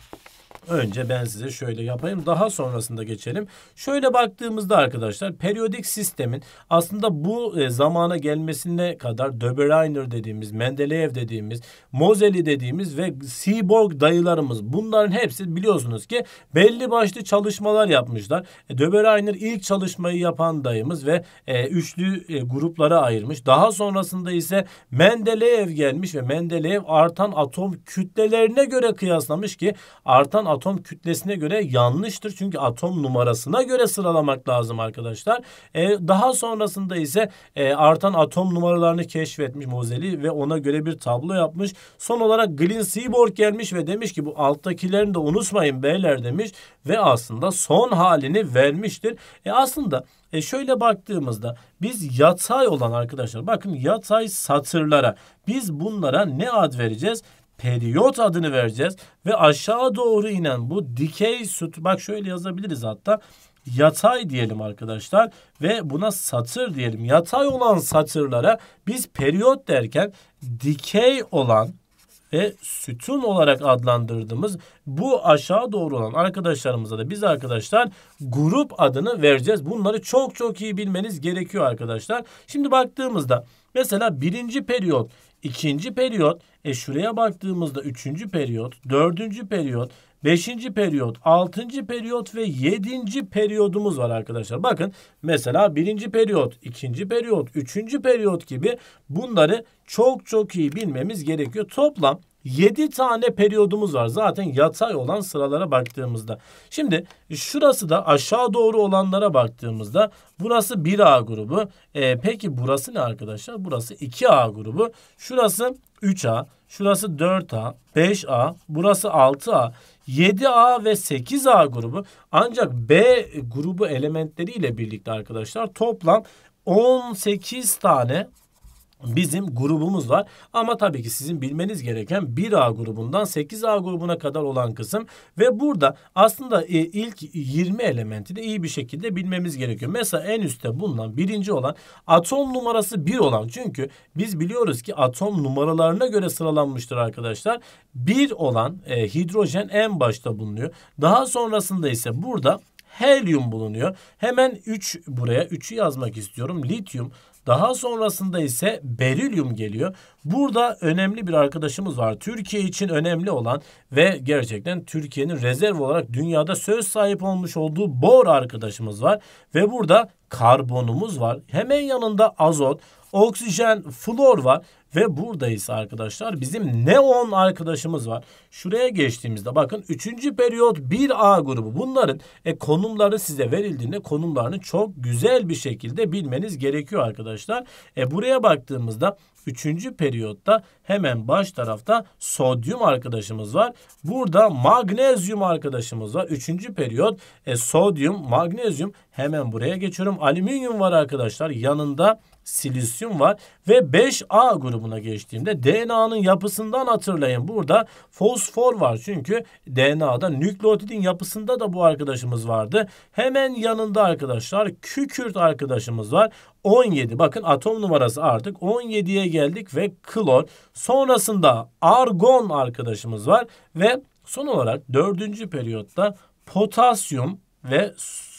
Önce ben size şöyle yapayım. Daha sonrasında geçelim. Şöyle baktığımızda arkadaşlar periyodik sistemin aslında bu e, zamana gelmesine kadar Döbreiner dediğimiz, Mendeleev dediğimiz, Mozeli dediğimiz ve Seaborg dayılarımız bunların hepsi biliyorsunuz ki belli başlı çalışmalar yapmışlar. E, Döbreiner ilk çalışmayı yapan dayımız ve e, üçlü e, gruplara ayırmış. Daha sonrasında ise Mendeleev gelmiş ve Mendeleev artan atom kütlelerine göre kıyaslamış ki artan atom kütlesine göre yanlıştır. Çünkü atom numarasına göre sıralamak lazım arkadaşlar. E, daha sonrasında ise e, artan atom numaralarını keşfetmiş Mozeli ve ona göre bir tablo yapmış. Son olarak Glyn Seaborg gelmiş ve demiş ki bu alttakilerini de unutmayın beyler demiş ve aslında son halini vermiştir. E aslında e şöyle baktığımızda biz yatay olan arkadaşlar bakın yatay satırlara biz bunlara ne ad vereceğiz? periyot adını vereceğiz ve aşağı doğru inen bu dikey süt bak şöyle yazabiliriz hatta yatay diyelim arkadaşlar ve buna satır diyelim. Yatay olan satırlara biz periyot derken dikey olan ve sütun olarak adlandırdığımız bu aşağı doğru olan arkadaşlarımıza da biz arkadaşlar grup adını vereceğiz. Bunları çok çok iyi bilmeniz gerekiyor arkadaşlar. Şimdi baktığımızda mesela birinci periyot, ikinci periyot, e şuraya baktığımızda 3. periyot, 4. periyot, 5. periyot, 6. periyot ve 7. periyodumuz var arkadaşlar. Bakın mesela 1. periyot, 2. periyot, 3. periyot gibi bunları çok çok iyi bilmemiz gerekiyor. Toplam 7 tane periyodumuz var. Zaten yatay olan sıralara baktığımızda. Şimdi şurası da aşağı doğru olanlara baktığımızda burası 1A grubu. E, peki burası ne arkadaşlar? Burası 2A grubu. Şurası 3A, şurası 4A, 5A, burası 6A, 7A ve 8A grubu. Ancak B grubu elementleriyle birlikte arkadaşlar toplam 18 tane bizim grubumuz var. Ama tabii ki sizin bilmeniz gereken 1A grubundan 8A grubuna kadar olan kısım ve burada aslında e, ilk 20 elementi de iyi bir şekilde bilmemiz gerekiyor. Mesela en üstte bulunan birinci olan atom numarası 1 olan çünkü biz biliyoruz ki atom numaralarına göre sıralanmıştır arkadaşlar. 1 olan e, hidrojen en başta bulunuyor. Daha sonrasında ise burada helyum bulunuyor. Hemen 3 buraya 3'ü yazmak istiyorum. Lityum daha sonrasında ise berilyum geliyor. Burada önemli bir arkadaşımız var. Türkiye için önemli olan ve gerçekten Türkiye'nin rezerv olarak dünyada söz sahip olmuş olduğu bor arkadaşımız var. Ve burada karbonumuz var. Hemen yanında azot, oksijen, flor var ve buradayız arkadaşlar. Bizim neon arkadaşımız var. Şuraya geçtiğimizde bakın 3. periyot 1A grubu. Bunların e, konumları size verildiğinde konumlarını çok güzel bir şekilde bilmeniz gerekiyor arkadaşlar. E, buraya baktığımızda 3. periyotta hemen baş tarafta sodyum arkadaşımız var. Burada magnezyum arkadaşımız var. 3. periyot e, sodyum, magnezyum hemen buraya geçiyorum. Alüminyum var arkadaşlar. Yanında silisyum var ve 5A grubuna geçtiğimde DNA'nın yapısından hatırlayın. Burada fosfor var çünkü DNA'da nükleotidin yapısında da bu arkadaşımız vardı. Hemen yanında arkadaşlar kükürt arkadaşımız var. 17 bakın atom numarası artık 17'ye geldik ve klor. Sonrasında argon arkadaşımız var ve son olarak dördüncü periyotta potasyum ve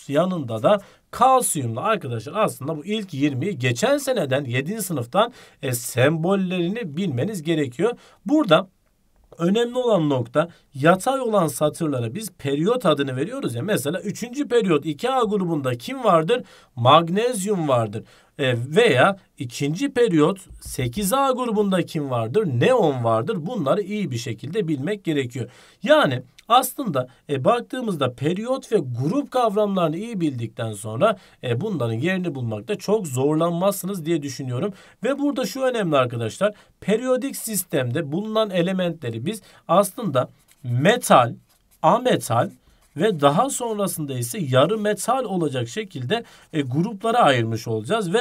yanında da Kalsiyumla arkadaşlar aslında bu ilk 20 geçen seneden 7. sınıftan e, sembollerini bilmeniz gerekiyor. Burada Önemli olan nokta yatay olan satırlara biz periyot adını veriyoruz ya. Mesela 3. periyot 2A grubunda kim vardır? Magnezyum vardır. E veya 2. periyot 8A grubunda kim vardır? Neon vardır. Bunları iyi bir şekilde bilmek gerekiyor. Yani aslında e, baktığımızda periyot ve grup kavramlarını iyi bildikten sonra e, bunların yerini bulmakta çok zorlanmazsınız diye düşünüyorum. Ve burada şu önemli arkadaşlar. Periyodik sistemde bulunan elementleri biz aslında metal, ametal, ve daha sonrasında ise yarı metal olacak şekilde e, gruplara ayırmış olacağız ve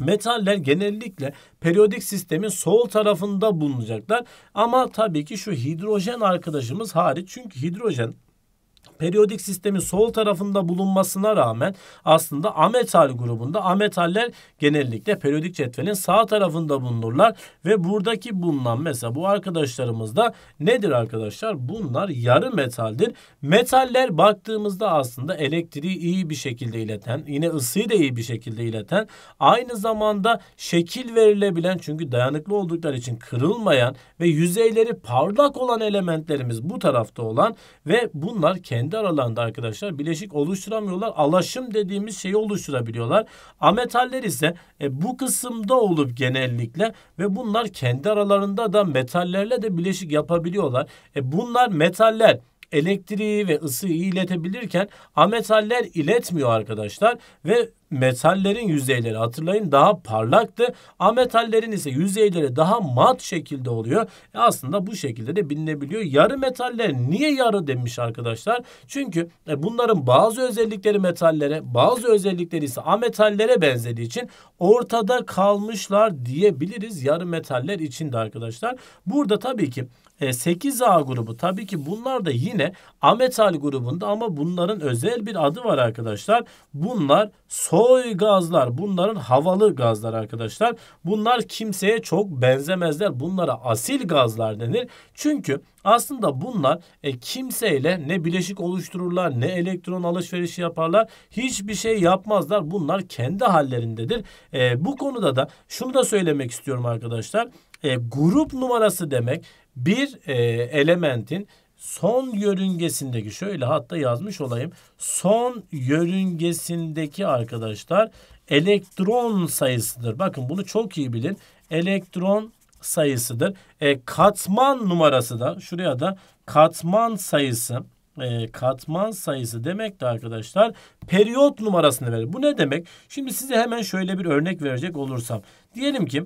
Metaller genellikle periyodik sistemin sol tarafında bulunacaklar. Ama tabii ki şu hidrojen arkadaşımız hariç. Çünkü hidrojen periyodik sistemin sol tarafında bulunmasına rağmen aslında ametal grubunda ametaller genellikle periyodik cetvelin sağ tarafında bulunurlar ve buradaki bulunan mesela bu arkadaşlarımız da nedir arkadaşlar? Bunlar yarı metaldir. Metaller baktığımızda aslında elektriği iyi bir şekilde ileten, yine ısıyı da iyi bir şekilde ileten, aynı zamanda şekil verilebilen çünkü dayanıklı oldukları için kırılmayan ve yüzeyleri parlak olan elementlerimiz bu tarafta olan ve bunlar kendi kendi aralarında arkadaşlar bileşik oluşturamıyorlar. Alaşım dediğimiz şeyi oluşturabiliyorlar. Ametaller ise e, bu kısımda olup genellikle ve bunlar kendi aralarında da metallerle de bileşik yapabiliyorlar. E, bunlar metaller elektriği ve ısıyı iletebilirken ametaller iletmiyor arkadaşlar ve metallerin yüzeyleri hatırlayın daha parlaktı. Ametallerin ise yüzeyleri daha mat şekilde oluyor. E aslında bu şekilde de bilinebiliyor. Yarı metaller niye yarı demiş arkadaşlar? Çünkü e, bunların bazı özellikleri metallere, bazı özellikleri ise ametallere benzediği için ortada kalmışlar diyebiliriz yarı metaller içinde arkadaşlar. Burada tabii ki 8A e, grubu tabii ki bunlar da yine ametal grubunda ama bunların özel bir adı var arkadaşlar. Bunlar so Soy gazlar bunların havalı gazlar arkadaşlar. Bunlar kimseye çok benzemezler. Bunlara asil gazlar denir. Çünkü aslında bunlar e, kimseyle ne bileşik oluştururlar ne elektron alışverişi yaparlar. Hiçbir şey yapmazlar. Bunlar kendi hallerindedir. E, bu konuda da şunu da söylemek istiyorum arkadaşlar. E, grup numarası demek bir e, elementin son yörüngesindeki şöyle hatta yazmış olayım. Son yörüngesindeki arkadaşlar elektron sayısıdır. Bakın bunu çok iyi bilin. Elektron sayısıdır. E, katman numarası da şuraya da katman sayısı e, katman sayısı demek de arkadaşlar periyot numarasını verir. Bu ne demek? Şimdi size hemen şöyle bir örnek verecek olursam. Diyelim ki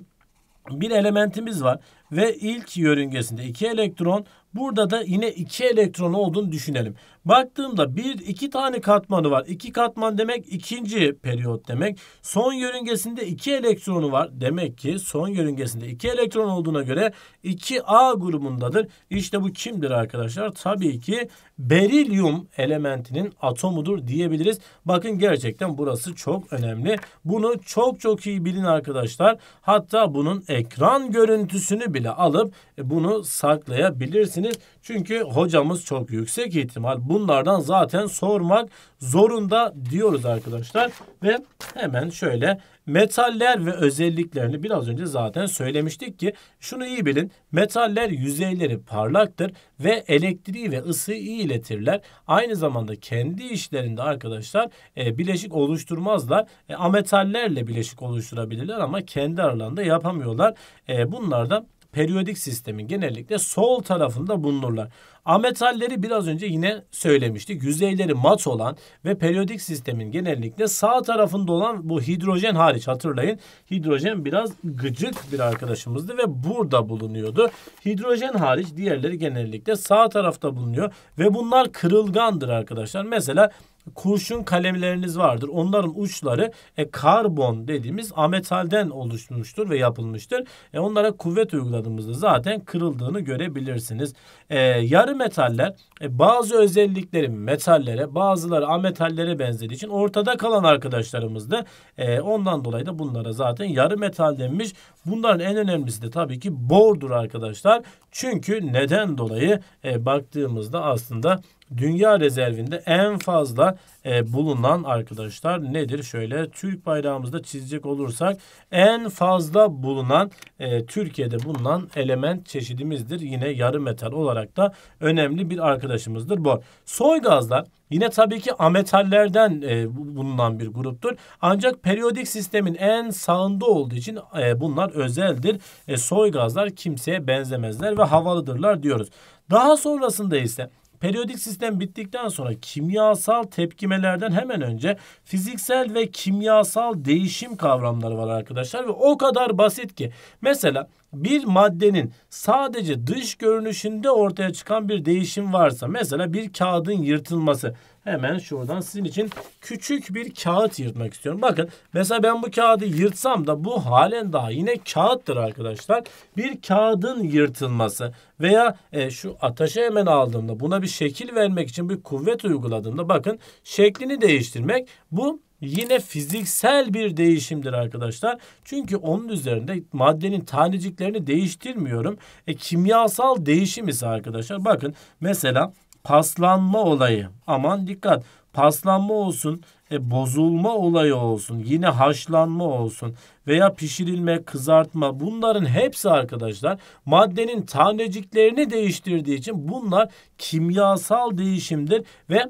bir elementimiz var ve ilk yörüngesinde iki elektron Burada da yine iki elektron olduğunu düşünelim. Baktığımda bir iki tane katmanı var. İki katman demek ikinci periyot demek. Son yörüngesinde iki elektronu var. Demek ki son yörüngesinde iki elektron olduğuna göre 2A grubundadır. İşte bu kimdir arkadaşlar? Tabii ki berilyum elementinin atomudur diyebiliriz. Bakın gerçekten burası çok önemli. Bunu çok çok iyi bilin arkadaşlar. Hatta bunun ekran görüntüsünü bile alıp bunu saklayabilirsiniz edeceksiniz. Çünkü hocamız çok yüksek ihtimal bunlardan zaten sormak zorunda diyoruz arkadaşlar. Ve hemen şöyle metaller ve özelliklerini biraz önce zaten söylemiştik ki şunu iyi bilin. Metaller yüzeyleri parlaktır ve elektriği ve ısıyı iyi iletirler. Aynı zamanda kendi işlerinde arkadaşlar e, bileşik oluşturmazlar. E, ametaller bileşik oluşturabilirler ama kendi aralarında yapamıyorlar. E, bunlar periyodik sistemin genellikle sol tarafında bulunurlar. Ametalleri biraz önce yine söylemiştik. Yüzeyleri mat olan ve periyodik sistemin genellikle sağ tarafında olan bu hidrojen hariç hatırlayın. Hidrojen biraz gıcık bir arkadaşımızdı ve burada bulunuyordu. Hidrojen hariç diğerleri genellikle sağ tarafta bulunuyor ve bunlar kırılgandır arkadaşlar. Mesela kurşun kalemleriniz vardır. Onların uçları e, karbon dediğimiz ametalden oluşmuştur ve yapılmıştır. E, onlara kuvvet uyguladığımızda zaten kırıldığını görebilirsiniz. E, yarı metaller e, bazı özellikleri metallere bazıları ametallere benzediği için ortada kalan arkadaşlarımız da e, ondan dolayı da bunlara zaten yarı metal denmiş. Bunların en önemlisi de tabii ki bordur arkadaşlar. Çünkü neden dolayı e, baktığımızda aslında dünya rezervinde en fazla e, bulunan arkadaşlar nedir? Şöyle Türk bayrağımızda çizecek olursak en fazla bulunan e, Türkiye'de bulunan element çeşidimizdir. Yine yarı metal olarak da önemli bir arkadaşımızdır bor. Soy gazlar Yine tabii ki ametallerden e, bulunan bir gruptur. Ancak periyodik sistemin en sağında olduğu için e, bunlar özeldir. E, soy gazlar kimseye benzemezler ve havalıdırlar diyoruz. Daha sonrasında ise Periyodik sistem bittikten sonra kimyasal tepkimelerden hemen önce fiziksel ve kimyasal değişim kavramları var arkadaşlar ve o kadar basit ki. Mesela bir maddenin sadece dış görünüşünde ortaya çıkan bir değişim varsa mesela bir kağıdın yırtılması Hemen şuradan sizin için küçük bir kağıt yırtmak istiyorum. Bakın mesela ben bu kağıdı yırtsam da bu halen daha yine kağıttır arkadaşlar. Bir kağıdın yırtılması veya e, şu ataşı hemen aldığımda buna bir şekil vermek için bir kuvvet uyguladığımda bakın şeklini değiştirmek bu yine fiziksel bir değişimdir arkadaşlar. Çünkü onun üzerinde maddenin taneciklerini değiştirmiyorum. E, kimyasal değişim ise arkadaşlar bakın mesela paslanma olayı aman dikkat paslanma olsun e, bozulma olayı olsun yine haşlanma olsun veya pişirilme kızartma bunların hepsi arkadaşlar maddenin taneciklerini değiştirdiği için bunlar kimyasal değişimdir ve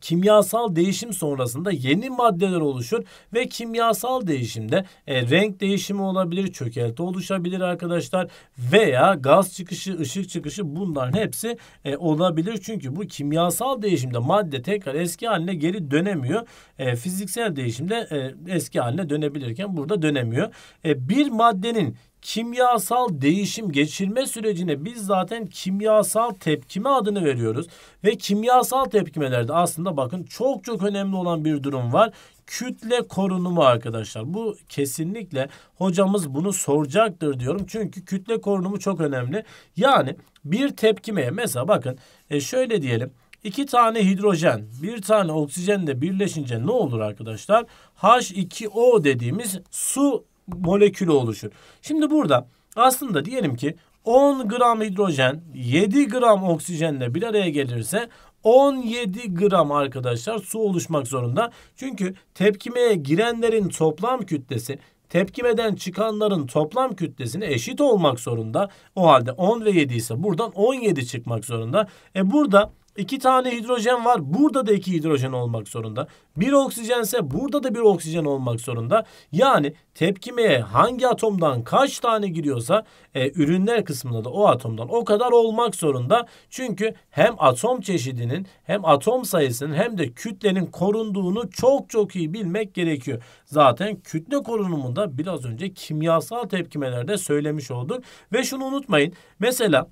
kimyasal değişim sonrasında yeni maddeler oluşur ve kimyasal değişimde e, renk değişimi olabilir, çökelti oluşabilir arkadaşlar veya gaz çıkışı, ışık çıkışı bunların hepsi e, olabilir. Çünkü bu kimyasal değişimde madde tekrar eski haline geri dönemiyor. E, fiziksel değişimde e, eski haline dönebilirken burada dönemiyor. E, bir maddenin kimyasal değişim geçirme sürecine biz zaten kimyasal tepkime adını veriyoruz. Ve kimyasal tepkimelerde aslında bakın çok çok önemli olan bir durum var. Kütle korunumu arkadaşlar. Bu kesinlikle hocamız bunu soracaktır diyorum. Çünkü kütle korunumu çok önemli. Yani bir tepkimeye mesela bakın e, şöyle diyelim. İki tane hidrojen, bir tane oksijenle birleşince ne olur arkadaşlar? H2O dediğimiz su molekülü oluşur. Şimdi burada aslında diyelim ki 10 gram hidrojen 7 gram oksijenle bir araya gelirse 17 gram arkadaşlar su oluşmak zorunda. Çünkü tepkimeye girenlerin toplam kütlesi tepkimeden çıkanların toplam kütlesine eşit olmak zorunda. O halde 10 ve 7 ise buradan 17 çıkmak zorunda. E burada İki tane hidrojen var. Burada da iki hidrojen olmak zorunda. Bir oksijense burada da bir oksijen olmak zorunda. Yani tepkimeye hangi atomdan kaç tane giriyorsa e, ürünler kısmında da o atomdan o kadar olmak zorunda. Çünkü hem atom çeşidinin hem atom sayısının hem de kütlenin korunduğunu çok çok iyi bilmek gerekiyor. Zaten kütle korunumunda biraz önce kimyasal tepkimelerde söylemiş olduk. Ve şunu unutmayın. Mesela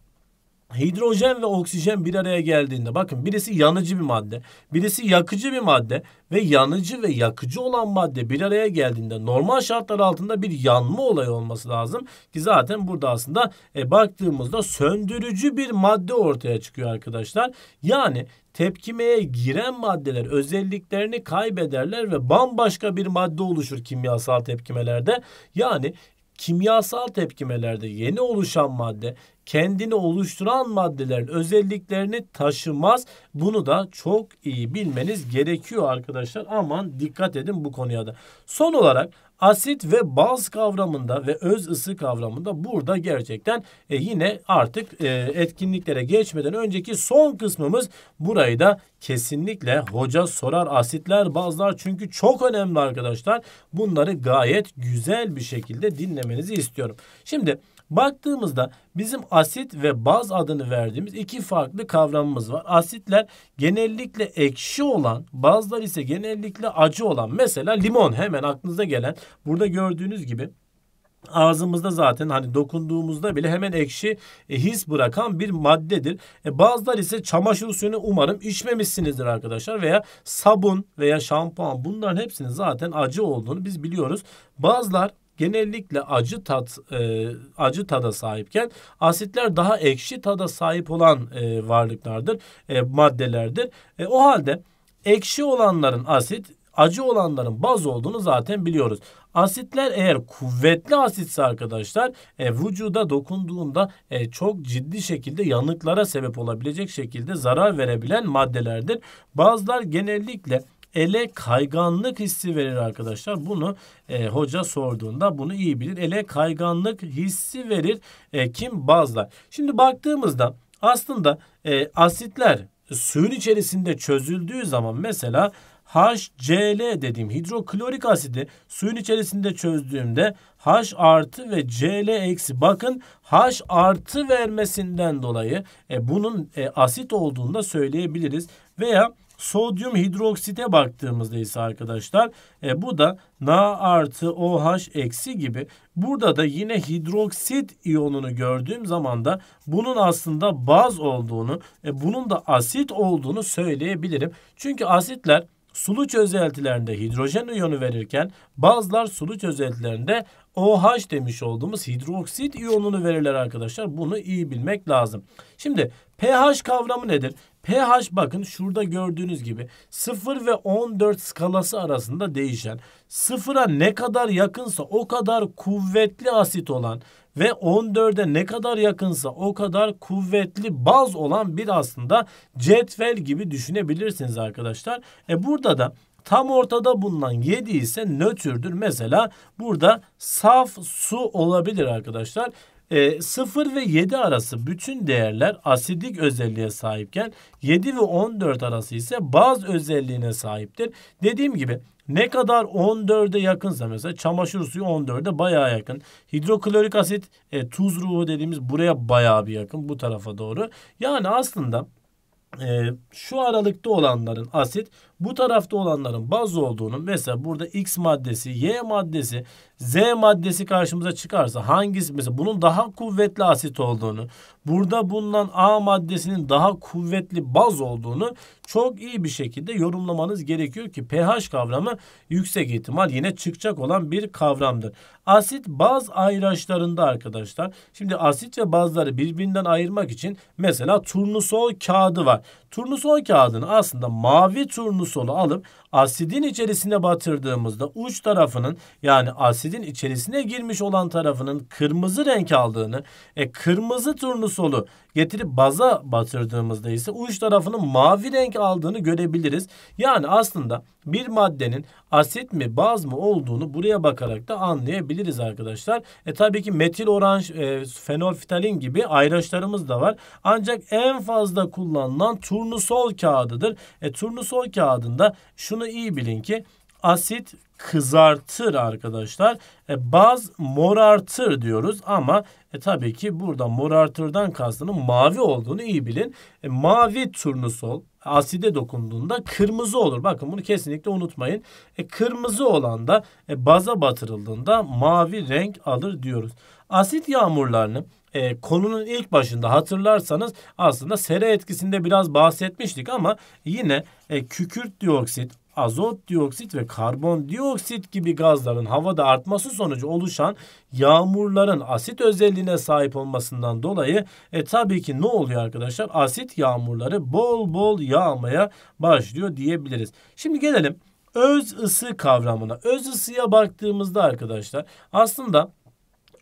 hidrojen ve oksijen bir araya geldiğinde bakın birisi yanıcı bir madde, birisi yakıcı bir madde ve yanıcı ve yakıcı olan madde bir araya geldiğinde normal şartlar altında bir yanma olayı olması lazım ki zaten burada aslında e, baktığımızda söndürücü bir madde ortaya çıkıyor arkadaşlar. Yani tepkimeye giren maddeler özelliklerini kaybederler ve bambaşka bir madde oluşur kimyasal tepkimelerde. Yani kimyasal tepkimelerde yeni oluşan madde kendini oluşturan maddelerin özelliklerini taşımaz. Bunu da çok iyi bilmeniz gerekiyor arkadaşlar. Aman dikkat edin bu konuya da. Son olarak asit ve baz kavramında ve öz ısı kavramında burada gerçekten e, yine artık e, etkinliklere geçmeden önceki son kısmımız burayı da kesinlikle hoca sorar asitler bazlar çünkü çok önemli arkadaşlar. Bunları gayet güzel bir şekilde dinlemenizi istiyorum. Şimdi Baktığımızda bizim asit ve baz adını verdiğimiz iki farklı kavramımız var. Asitler genellikle ekşi olan, bazlar ise genellikle acı olan. Mesela limon hemen aklınıza gelen burada gördüğünüz gibi ağzımızda zaten hani dokunduğumuzda bile hemen ekşi e, his bırakan bir maddedir. E, bazılar ise çamaşır suyunu umarım içmemişsinizdir arkadaşlar veya sabun veya şampuan bunların hepsinin zaten acı olduğunu biz biliyoruz. Bazılar genellikle acı tat e, acı tada sahipken asitler daha ekşi tada sahip olan e, varlıklardır, e, maddelerdir. E, o halde ekşi olanların asit, acı olanların baz olduğunu zaten biliyoruz. Asitler eğer kuvvetli asitse arkadaşlar e, vücuda dokunduğunda e, çok ciddi şekilde yanıklara sebep olabilecek şekilde zarar verebilen maddelerdir. Bazılar genellikle ele kayganlık hissi verir arkadaşlar. Bunu e, hoca sorduğunda bunu iyi bilir. Ele kayganlık hissi verir. E, kim? Bazlar. Şimdi baktığımızda aslında e, asitler suyun içerisinde çözüldüğü zaman mesela HCl dediğim hidroklorik asidi suyun içerisinde çözdüğümde H artı ve Cl eksi bakın H artı vermesinden dolayı e, bunun e, asit olduğunu da söyleyebiliriz. Veya Sodyum hidroksite baktığımızda ise arkadaşlar e, bu da Na artı OH eksi gibi. Burada da yine hidroksit iyonunu gördüğüm zaman da bunun aslında baz olduğunu, e, bunun da asit olduğunu söyleyebilirim. Çünkü asitler sulu çözeltilerinde hidrojen iyonu verirken bazlar sulu çözeltilerinde OH demiş olduğumuz hidroksit iyonunu verirler arkadaşlar. Bunu iyi bilmek lazım. Şimdi pH kavramı nedir? pH bakın şurada gördüğünüz gibi 0 ve 14 skalası arasında değişen, 0'a ne kadar yakınsa o kadar kuvvetli asit olan ve 14'e ne kadar yakınsa o kadar kuvvetli baz olan bir aslında cetvel gibi düşünebilirsiniz arkadaşlar. E burada da Tam ortada bulunan 7 ise nötrdür. Mesela burada saf su olabilir arkadaşlar. E, ee, 0 ve 7 arası bütün değerler asidik özelliğe sahipken 7 ve 14 arası ise baz özelliğine sahiptir. Dediğim gibi ne kadar 14'e yakınsa mesela çamaşır suyu 14'e bayağı yakın. Hidroklorik asit e, tuz ruhu dediğimiz buraya bayağı bir yakın bu tarafa doğru. Yani aslında e, şu aralıkta olanların asit bu tarafta olanların baz olduğunu mesela burada X maddesi, Y maddesi, Z maddesi karşımıza çıkarsa hangisi mesela bunun daha kuvvetli asit olduğunu, burada bundan A maddesinin daha kuvvetli baz olduğunu çok iyi bir şekilde yorumlamanız gerekiyor ki pH kavramı yüksek ihtimal yine çıkacak olan bir kavramdır. Asit baz ayraçlarında arkadaşlar şimdi asit ve bazları birbirinden ayırmak için mesela turnusol kağıdı var. Turnusol kağıdını aslında mavi turnusol solu alıp asidin içerisine batırdığımızda uç tarafının yani asidin içerisine girmiş olan tarafının kırmızı renk aldığını e, kırmızı turnusolu getirip baza batırdığımızda ise uç tarafının mavi renk aldığını görebiliriz. Yani aslında bir maddenin asit mi baz mı olduğunu buraya bakarak da anlayabiliriz arkadaşlar. E tabii ki metil oranj, e, fenolfitalin gibi ayraçlarımız da var. Ancak en fazla kullanılan turnusol kağıdıdır. E turnusol kağıdında şu şunu iyi bilin ki asit kızartır arkadaşlar. E, baz morartır diyoruz ama e, tabii ki burada morartırdan kastının mavi olduğunu iyi bilin. E, mavi turnusol aside dokunduğunda kırmızı olur. Bakın bunu kesinlikle unutmayın. E, kırmızı olan da e, baza batırıldığında mavi renk alır diyoruz. Asit yağmurlarını e, konunun ilk başında hatırlarsanız aslında sera etkisinde biraz bahsetmiştik ama yine e, kükürt dioksit, azot dioksit ve karbon dioksit gibi gazların havada artması sonucu oluşan yağmurların asit özelliğine sahip olmasından dolayı e tabii ki ne oluyor arkadaşlar? Asit yağmurları bol bol yağmaya başlıyor diyebiliriz. Şimdi gelelim öz ısı kavramına. Öz ısıya baktığımızda arkadaşlar aslında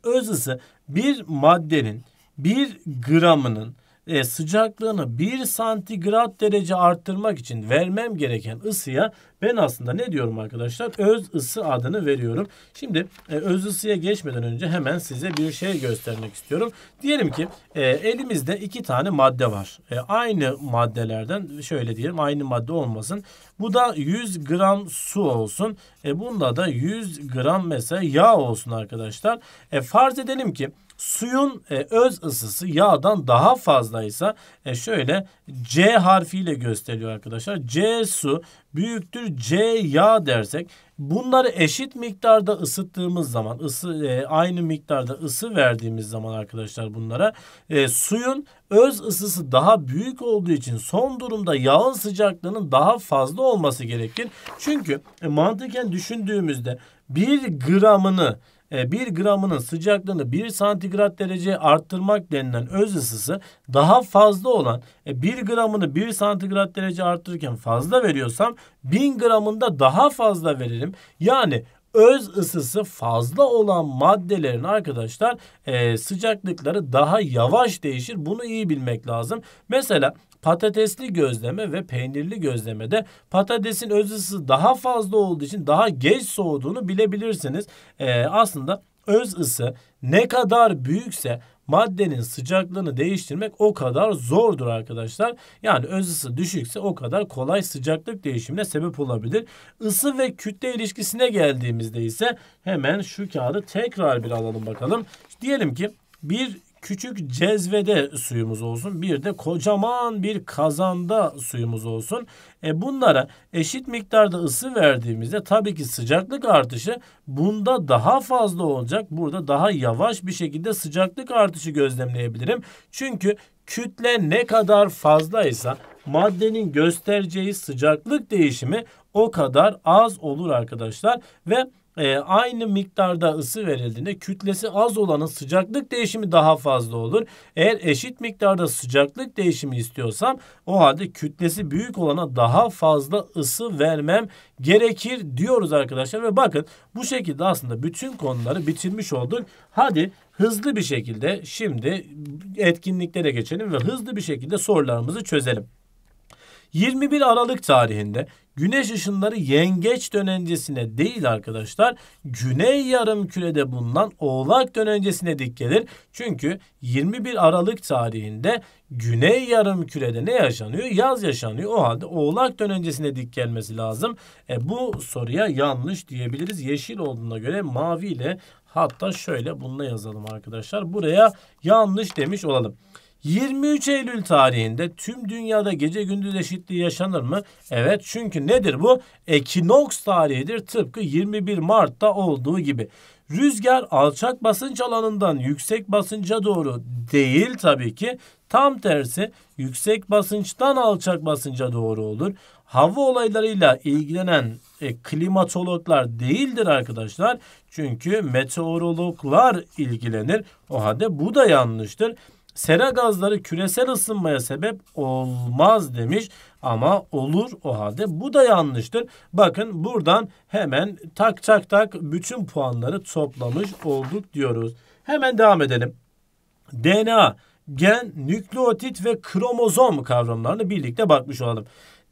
öz ısı bir maddenin bir gramının e, sıcaklığını 1 santigrat derece arttırmak için vermem gereken ısıya ben aslında ne diyorum arkadaşlar? Öz ısı adını veriyorum. Şimdi e, öz ısıya geçmeden önce hemen size bir şey göstermek istiyorum. Diyelim ki e, elimizde iki tane madde var. E, aynı maddelerden şöyle diyelim aynı madde olmasın. Bu da 100 gram su olsun. E, bunda da 100 gram mesela yağ olsun arkadaşlar. E, farz edelim ki Suyun e, öz ısısı yağdan daha fazlaysa e, şöyle C harfiyle gösteriyor arkadaşlar. C su büyüktür C yağ dersek bunları eşit miktarda ısıttığımız zaman ısı e, aynı miktarda ısı verdiğimiz zaman arkadaşlar bunlara e, suyun öz ısısı daha büyük olduğu için son durumda yağın sıcaklığının daha fazla olması gerekir. Çünkü e, mantıken düşündüğümüzde bir gramını 1 e, gramının sıcaklığını 1 santigrat derece arttırmak denilen öz ısısı daha fazla olan 1 e, gramını 1 santigrat derece arttırırken fazla veriyorsam 1000 gramında daha fazla veririm. Yani öz ısısı fazla olan maddelerin arkadaşlar e, sıcaklıkları daha yavaş değişir. Bunu iyi bilmek lazım. Mesela patatesli gözleme ve peynirli gözlemede patatesin öz ısı daha fazla olduğu için daha geç soğuduğunu bilebilirsiniz. Ee, aslında öz ısı ne kadar büyükse maddenin sıcaklığını değiştirmek o kadar zordur arkadaşlar. Yani öz ısı düşükse o kadar kolay sıcaklık değişimine sebep olabilir. Isı ve kütle ilişkisine geldiğimizde ise hemen şu kağıdı tekrar bir alalım bakalım. Diyelim ki bir küçük cezvede suyumuz olsun. Bir de kocaman bir kazanda suyumuz olsun. E bunlara eşit miktarda ısı verdiğimizde tabii ki sıcaklık artışı bunda daha fazla olacak. Burada daha yavaş bir şekilde sıcaklık artışı gözlemleyebilirim. Çünkü kütle ne kadar fazlaysa maddenin göstereceği sıcaklık değişimi o kadar az olur arkadaşlar ve e, aynı miktarda ısı verildiğinde kütlesi az olanın sıcaklık değişimi daha fazla olur. Eğer eşit miktarda sıcaklık değişimi istiyorsam o halde kütlesi büyük olana daha fazla ısı vermem gerekir diyoruz arkadaşlar. Ve bakın bu şekilde aslında bütün konuları bitirmiş olduk. Hadi hızlı bir şekilde şimdi etkinliklere geçelim ve hızlı bir şekilde sorularımızı çözelim. 21 Aralık tarihinde Güneş ışınları yengeç dönencesine değil arkadaşlar. Güney yarım kürede bulunan oğlak dönencesine dik gelir. Çünkü 21 Aralık tarihinde güney yarım kürede ne yaşanıyor? Yaz yaşanıyor. O halde oğlak dönencesine dik gelmesi lazım. E, bu soruya yanlış diyebiliriz. Yeşil olduğuna göre mavi ile hatta şöyle bununla yazalım arkadaşlar. Buraya yanlış demiş olalım. 23 Eylül tarihinde tüm dünyada gece gündüz eşitliği yaşanır mı? Evet çünkü nedir bu? Ekinoks tarihidir tıpkı 21 Mart'ta olduğu gibi. Rüzgar alçak basınç alanından yüksek basınca doğru değil tabii ki. Tam tersi yüksek basınçtan alçak basınca doğru olur. Hava olaylarıyla ilgilenen e, klimatologlar değildir arkadaşlar. Çünkü meteorologlar ilgilenir. O halde bu da yanlıştır. Sera gazları küresel ısınmaya sebep olmaz demiş ama olur o halde bu da yanlıştır. Bakın buradan hemen tak tak tak bütün puanları toplamış olduk diyoruz. Hemen devam edelim. DNA, gen, nükleotit ve kromozom kavramlarını birlikte bakmış olalım.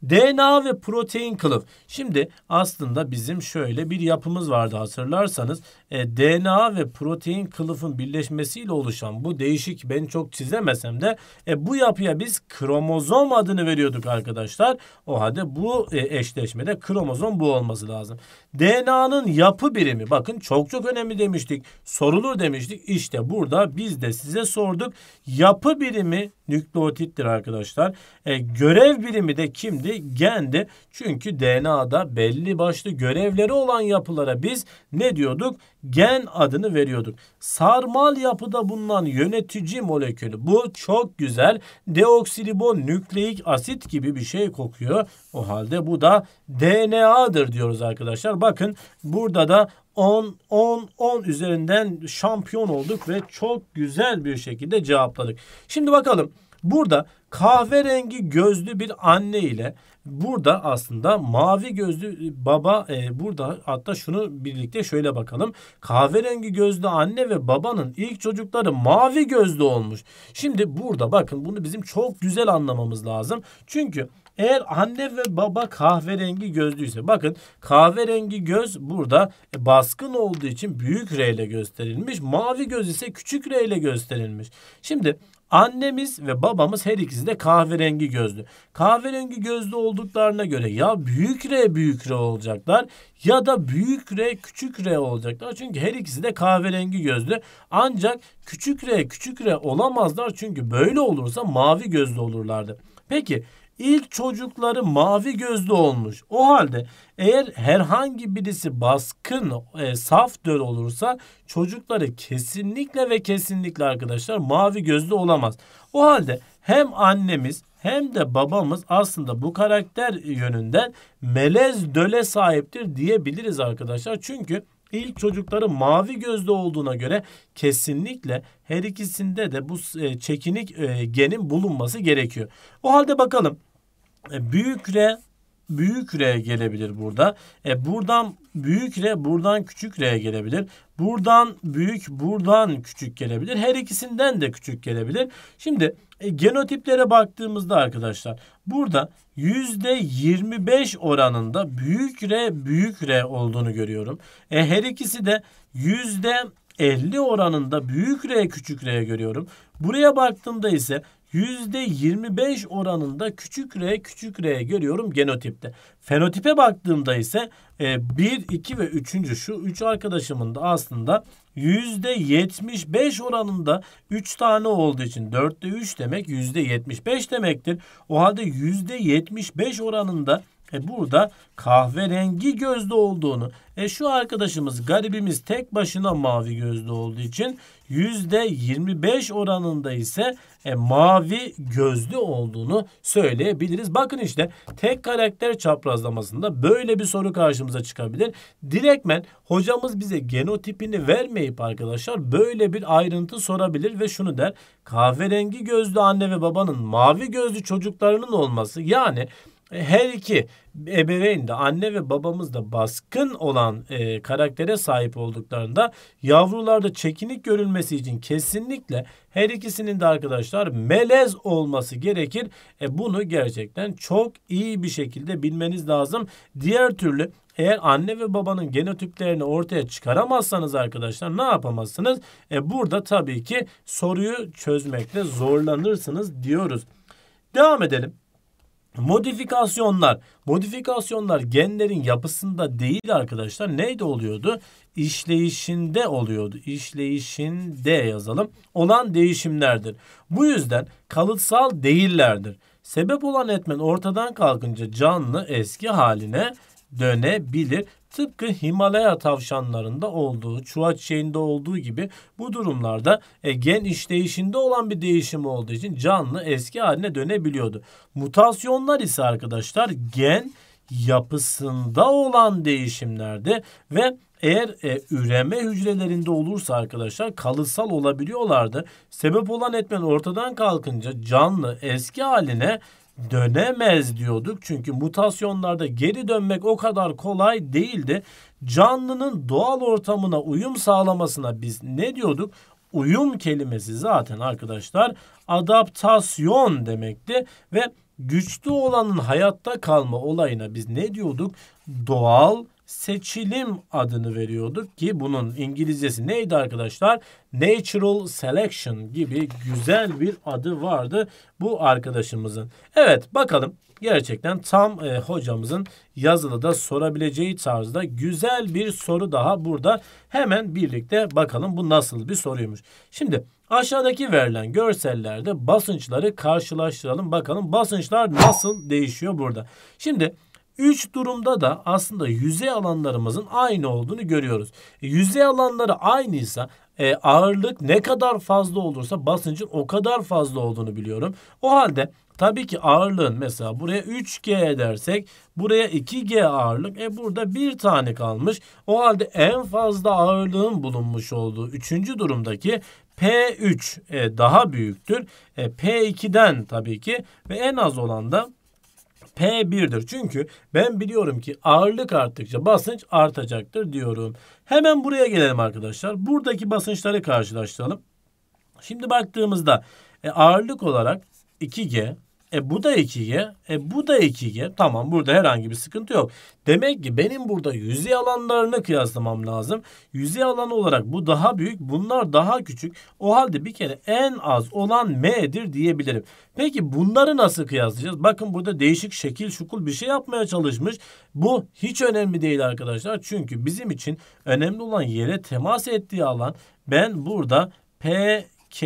DNA ve protein kılıf. Şimdi aslında bizim şöyle bir yapımız vardı hatırlarsanız e, DNA ve protein kılıfın birleşmesiyle oluşan bu değişik ben çok çizemesem de e, bu yapıya biz kromozom adını veriyorduk arkadaşlar. O halde bu e, eşleşmede kromozom bu olması lazım. DNA'nın yapı birimi bakın çok çok önemli demiştik. Sorulur demiştik. işte burada biz de size sorduk. Yapı birimi nükleotittir arkadaşlar. E, görev birimi de kimdi? Gendi. Çünkü DNA'da belli başlı görevleri olan yapılara biz ne diyorduk? gen adını veriyorduk. Sarmal yapıda bulunan yönetici molekülü bu çok güzel deoksiribonükleik asit gibi bir şey kokuyor. O halde bu da DNA'dır diyoruz arkadaşlar. Bakın burada da 10 10 10 üzerinden şampiyon olduk ve çok güzel bir şekilde cevapladık. Şimdi bakalım burada kahverengi gözlü bir anne ile Burada aslında mavi gözlü e, baba e, burada hatta şunu birlikte şöyle bakalım. Kahverengi gözlü anne ve babanın ilk çocukları mavi gözlü olmuş. Şimdi burada bakın bunu bizim çok güzel anlamamız lazım. Çünkü eğer anne ve baba kahverengi gözlüyse bakın kahverengi göz burada e, baskın olduğu için büyük R ile gösterilmiş. Mavi göz ise küçük R ile gösterilmiş. Şimdi Annemiz ve babamız her ikisi de kahverengi gözlü. Kahverengi gözlü olduklarına göre ya büyük R büyük R olacaklar ya da büyük R küçük R olacaklar. Çünkü her ikisi de kahverengi gözlü. Ancak küçük R küçük R olamazlar çünkü böyle olursa mavi gözlü olurlardı. Peki İlk çocukları mavi gözlü olmuş. O halde eğer herhangi birisi baskın, e, saf döl olursa çocukları kesinlikle ve kesinlikle arkadaşlar mavi gözlü olamaz. O halde hem annemiz hem de babamız aslında bu karakter yönünden melez döle sahiptir diyebiliriz arkadaşlar. Çünkü ilk çocukları mavi gözlü olduğuna göre kesinlikle her ikisinde de bu e, çekinik e, genin bulunması gerekiyor. O halde bakalım e, büyük R büyük R gelebilir burada. E buradan büyük R, buradan küçük R gelebilir. Buradan büyük, buradan küçük gelebilir. Her ikisinden de küçük gelebilir. Şimdi e, genotiplere baktığımızda arkadaşlar burada %25 oranında büyük R, büyük R olduğunu görüyorum. E her ikisi de %50 oranında büyük R, küçük R görüyorum. Buraya baktığımda ise %25 oranında küçük R küçük R görüyorum genotipte. Fenotipe baktığımda ise e, 1, 2 ve 3. şu 3 arkadaşımın da aslında %75 oranında 3 tane olduğu için 4'te 3 demek %75 demektir. O halde %75 oranında e burada kahverengi gözlü olduğunu, e şu arkadaşımız garibimiz tek başına mavi gözlü olduğu için %25 oranında ise e, mavi gözlü olduğunu söyleyebiliriz. Bakın işte tek karakter çaprazlamasında böyle bir soru karşımıza çıkabilir. Direkmen hocamız bize genotipini vermeyip arkadaşlar böyle bir ayrıntı sorabilir ve şunu der. Kahverengi gözlü anne ve babanın mavi gözlü çocuklarının olması yani e, her iki ebeveyn de anne ve babamız da baskın olan e, karaktere sahip olduklarında yavrularda çekinik görülmesi için kesinlikle her ikisinin de arkadaşlar melez olması gerekir. E, bunu gerçekten çok iyi bir şekilde bilmeniz lazım. Diğer türlü eğer anne ve babanın genotiplerini ortaya çıkaramazsanız arkadaşlar ne yapamazsınız? E, burada tabii ki soruyu çözmekte zorlanırsınız diyoruz. Devam edelim. Modifikasyonlar. Modifikasyonlar genlerin yapısında değil arkadaşlar. Neyde oluyordu? İşleyişinde oluyordu. İşleyişinde yazalım. Olan değişimlerdir. Bu yüzden kalıtsal değillerdir. Sebep olan etmen ortadan kalkınca canlı eski haline dönebilir Tıpkı Himalaya tavşanlarında olduğu, çuva çiçeğinde olduğu gibi bu durumlarda e, gen işleyişinde olan bir değişim olduğu için canlı eski haline dönebiliyordu. Mutasyonlar ise arkadaşlar gen yapısında olan değişimlerde ve eğer e, üreme hücrelerinde olursa arkadaşlar kalıtsal olabiliyorlardı. Sebep olan etmen ortadan kalkınca canlı eski haline dönemez diyorduk. Çünkü mutasyonlarda geri dönmek o kadar kolay değildi. Canlının doğal ortamına uyum sağlamasına biz ne diyorduk? Uyum kelimesi zaten arkadaşlar adaptasyon demekti ve güçlü olanın hayatta kalma olayına biz ne diyorduk? Doğal seçilim adını veriyorduk ki bunun İngilizcesi neydi arkadaşlar? Natural Selection gibi güzel bir adı vardı bu arkadaşımızın. Evet bakalım gerçekten tam e, hocamızın yazılıda sorabileceği tarzda güzel bir soru daha burada. Hemen birlikte bakalım bu nasıl bir soruymuş. Şimdi aşağıdaki verilen görsellerde basınçları karşılaştıralım. Bakalım basınçlar nasıl değişiyor burada. Şimdi Üç durumda da aslında yüzey alanlarımızın aynı olduğunu görüyoruz. E, yüzey alanları aynıysa e, ağırlık ne kadar fazla olursa basıncın o kadar fazla olduğunu biliyorum. O halde tabii ki ağırlığın mesela buraya 3G dersek buraya 2G ağırlık e burada bir tane kalmış. O halde en fazla ağırlığın bulunmuş olduğu üçüncü durumdaki P3 e, daha büyüktür. E, P2'den tabii ki ve en az olan da P1'dir. Çünkü ben biliyorum ki ağırlık arttıkça basınç artacaktır diyorum. Hemen buraya gelelim arkadaşlar. Buradaki basınçları karşılaştıralım. Şimdi baktığımızda e, ağırlık olarak 2G e bu da 2G. E bu da 2G. Tamam burada herhangi bir sıkıntı yok. Demek ki benim burada yüzey alanlarını kıyaslamam lazım. Yüzey alanı olarak bu daha büyük. Bunlar daha küçük. O halde bir kere en az olan M'dir diyebilirim. Peki bunları nasıl kıyaslayacağız? Bakın burada değişik şekil şukul bir şey yapmaya çalışmış. Bu hiç önemli değil arkadaşlar. Çünkü bizim için önemli olan yere temas ettiği alan. Ben burada PK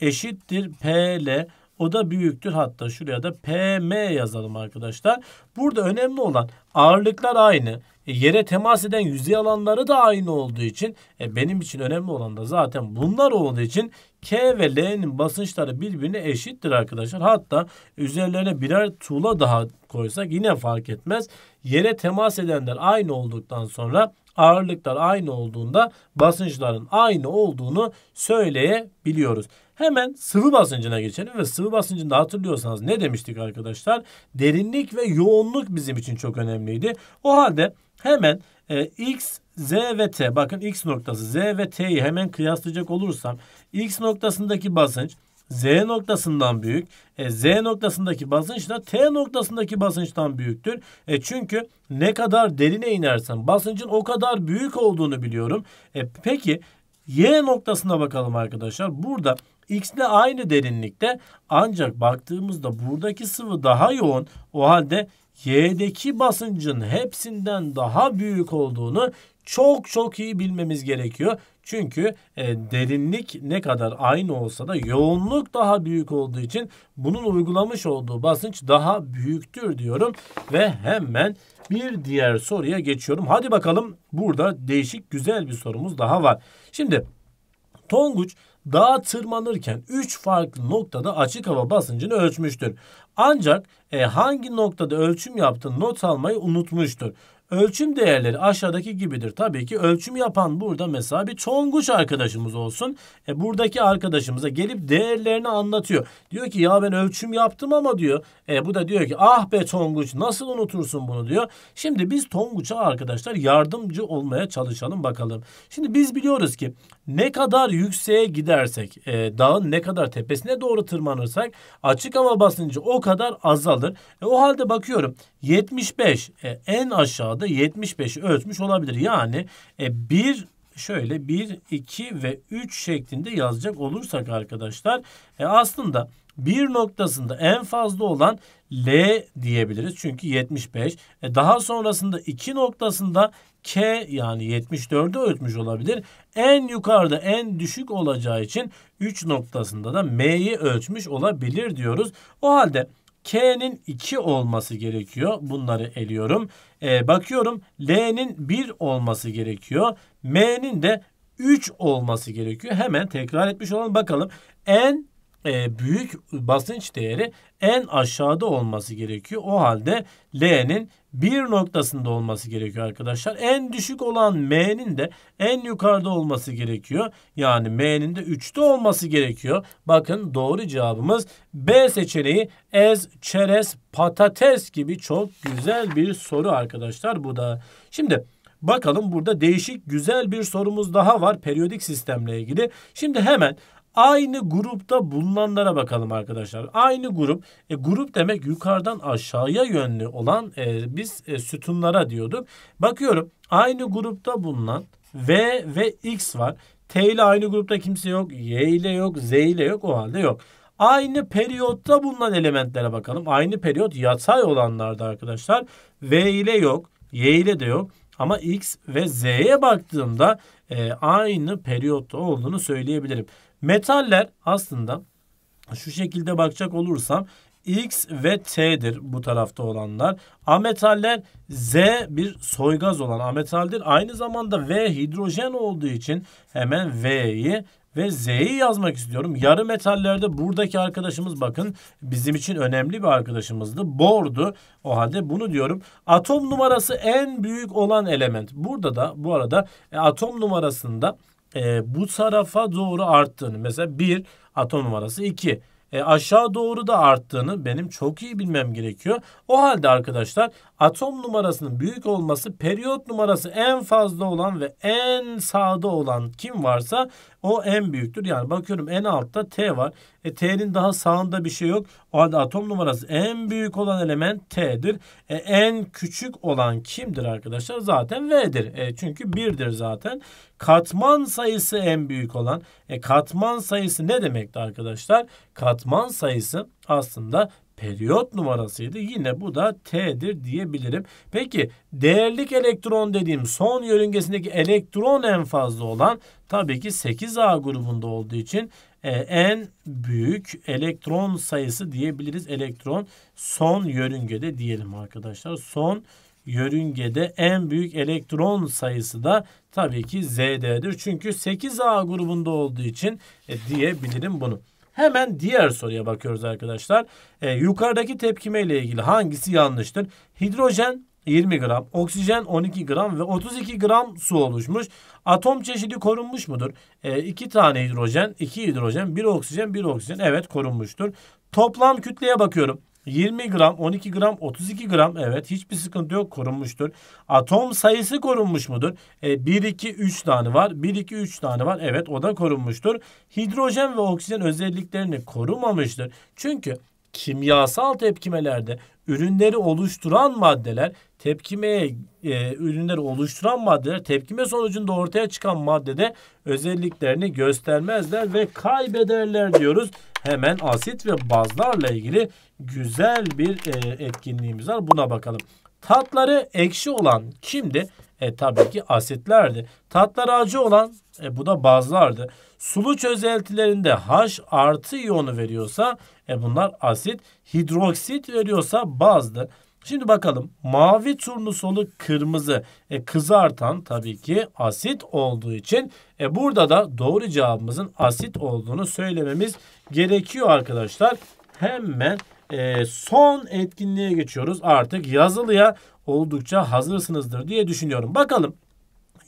eşittir PL o da büyüktür hatta şuraya da PM yazalım arkadaşlar. Burada önemli olan ağırlıklar aynı. E, yere temas eden yüzey alanları da aynı olduğu için e, benim için önemli olan da zaten bunlar olduğu için K ve L'nin basınçları birbirine eşittir arkadaşlar. Hatta üzerlerine birer tuğla daha koysak yine fark etmez. Yere temas edenler aynı olduktan sonra ağırlıklar aynı olduğunda basınçların aynı olduğunu söyleyebiliyoruz. Hemen sıvı basıncına geçelim ve sıvı basıncında hatırlıyorsanız ne demiştik arkadaşlar? Derinlik ve yoğunluk bizim için çok önemliydi. O halde hemen e, x, z ve t bakın x noktası z ve t'yi hemen kıyaslayacak olursam x noktasındaki basınç Z noktasından büyük. E, Z noktasındaki basınç da T noktasındaki basınçtan büyüktür. E, çünkü ne kadar derine inersen basıncın o kadar büyük olduğunu biliyorum. E, peki Y noktasına bakalım arkadaşlar. Burada X ile aynı derinlikte ancak baktığımızda buradaki sıvı daha yoğun o halde Y'deki basıncın hepsinden daha büyük olduğunu çok çok iyi bilmemiz gerekiyor. Çünkü e, derinlik ne kadar aynı olsa da yoğunluk daha büyük olduğu için bunun uygulamış olduğu basınç daha büyüktür diyorum. Ve hemen bir diğer soruya geçiyorum. Hadi bakalım burada değişik güzel bir sorumuz daha var. Şimdi Tonguç dağa tırmanırken 3 farklı noktada açık hava basıncını ölçmüştür. Ancak e, hangi noktada ölçüm yaptığını not almayı unutmuştur. Ölçüm değerleri aşağıdaki gibidir. Tabii ki ölçüm yapan burada mesela bir Tonguç arkadaşımız olsun. E buradaki arkadaşımıza gelip değerlerini anlatıyor. Diyor ki ya ben ölçüm yaptım ama diyor. E bu da diyor ki ah be Tonguç nasıl unutursun bunu diyor. Şimdi biz Tonguç'a arkadaşlar yardımcı olmaya çalışalım bakalım. Şimdi biz biliyoruz ki ne kadar yükseğe gidersek, e, dağın ne kadar tepesine doğru tırmanırsak açık hava basıncı o kadar azalır. E, o halde bakıyorum 75 e, en aşağıda 75'i ölçmüş olabilir. Yani e, bir şöyle 1, 2 ve 3 şeklinde yazacak olursak arkadaşlar e, aslında bir noktasında en fazla olan L diyebiliriz. Çünkü 75. E, daha sonrasında iki noktasında K yani 74'ü ölçmüş olabilir. En yukarıda en düşük olacağı için 3 noktasında da M'yi ölçmüş olabilir diyoruz. O halde K'nin 2 olması gerekiyor. Bunları eliyorum. Ee, bakıyorum L'nin 1 olması gerekiyor. M'nin de 3 olması gerekiyor. Hemen tekrar etmiş olalım. Bakalım en e, büyük basınç değeri en aşağıda olması gerekiyor. O halde L'nin bir noktasında olması gerekiyor arkadaşlar. En düşük olan M'nin de en yukarıda olması gerekiyor. Yani M'nin de 3'te olması gerekiyor. Bakın doğru cevabımız B seçeneği ez, çerez, patates gibi çok güzel bir soru arkadaşlar bu da. Şimdi Bakalım burada değişik güzel bir sorumuz daha var periyodik sistemle ilgili. Şimdi hemen Aynı grupta bulunanlara bakalım arkadaşlar. Aynı grup. E, grup demek yukarıdan aşağıya yönlü olan e, biz e, sütunlara diyorduk. Bakıyorum aynı grupta bulunan V ve X var. T ile aynı grupta kimse yok. Y ile yok. Z ile yok. O halde yok. Aynı periyotta bulunan elementlere bakalım. Aynı periyot yatay olanlarda arkadaşlar. V ile yok. Y ile de yok. Ama X ve Z'ye baktığımda e, aynı periyotta olduğunu söyleyebilirim. Metaller aslında şu şekilde bakacak olursam X ve T'dir bu tarafta olanlar. Ametaller Z bir soygaz olan ametaldir. Aynı zamanda V hidrojen olduğu için hemen V'yi ve Z'yi yazmak istiyorum. Yarı metallerde buradaki arkadaşımız bakın bizim için önemli bir arkadaşımızdı. Bordu. O halde bunu diyorum. Atom numarası en büyük olan element. Burada da bu arada e, atom numarasında e, bu tarafa doğru arttığını mesela bir atom numarası iki e, aşağı doğru da arttığını benim çok iyi bilmem gerekiyor. O halde arkadaşlar atom numarasının büyük olması periyot numarası en fazla olan ve en sağda olan kim varsa o en büyüktür. Yani bakıyorum en altta T var. E, T'nin daha sağında bir şey yok. O halde atom numarası en büyük olan element T'dir. E, en küçük olan kimdir arkadaşlar? Zaten V'dir. E, çünkü 1'dir zaten. Katman sayısı en büyük olan. E, katman sayısı ne demekti arkadaşlar? Katman sayısı aslında periyot numarasıydı. Yine bu da T'dir diyebilirim. Peki değerlik elektron dediğim son yörüngesindeki elektron en fazla olan tabii ki 8A grubunda olduğu için e, en büyük elektron sayısı diyebiliriz. Elektron son yörüngede diyelim arkadaşlar. Son yörüngede en büyük elektron sayısı da tabii ki Zd'dir. Çünkü 8A grubunda olduğu için e, diyebilirim bunu. Hemen diğer soruya bakıyoruz arkadaşlar. E, yukarıdaki tepkime ile ilgili hangisi yanlıştır? Hidrojen 20 gram, oksijen 12 gram ve 32 gram su oluşmuş. Atom çeşidi korunmuş mudur? 2 e, tane hidrojen, iki hidrojen, bir oksijen, bir oksijen. Evet korunmuştur. Toplam kütleye bakıyorum. 20 gram, 12 gram, 32 gram evet hiçbir sıkıntı yok korunmuştur. Atom sayısı korunmuş mudur? E, 1, 2, 3 tane var. 1, 2, 3 tane var. Evet o da korunmuştur. Hidrojen ve oksijen özelliklerini korumamıştır. Çünkü kimyasal tepkimelerde ürünleri oluşturan maddeler tepkimeye e, ürünleri oluşturan maddeler tepkime sonucunda ortaya çıkan maddede özelliklerini göstermezler ve kaybederler diyoruz. Hemen asit ve bazlarla ilgili güzel bir e, etkinliğimiz var. Buna bakalım. Tatları ekşi olan kimdi? E tabii ki asitlerdi. Tatları acı olan e, bu da bazlardı. Sulu çözeltilerinde H artı iyonu veriyorsa e, bunlar asit. Hidroksit veriyorsa bazdı. Şimdi bakalım mavi turnusolu kırmızı e, kızartan tabii ki asit olduğu için e, burada da doğru cevabımızın asit olduğunu söylememiz gerekiyor arkadaşlar. Hemen e, son etkinliğe geçiyoruz. Artık yazılıya oldukça hazırsınızdır diye düşünüyorum. Bakalım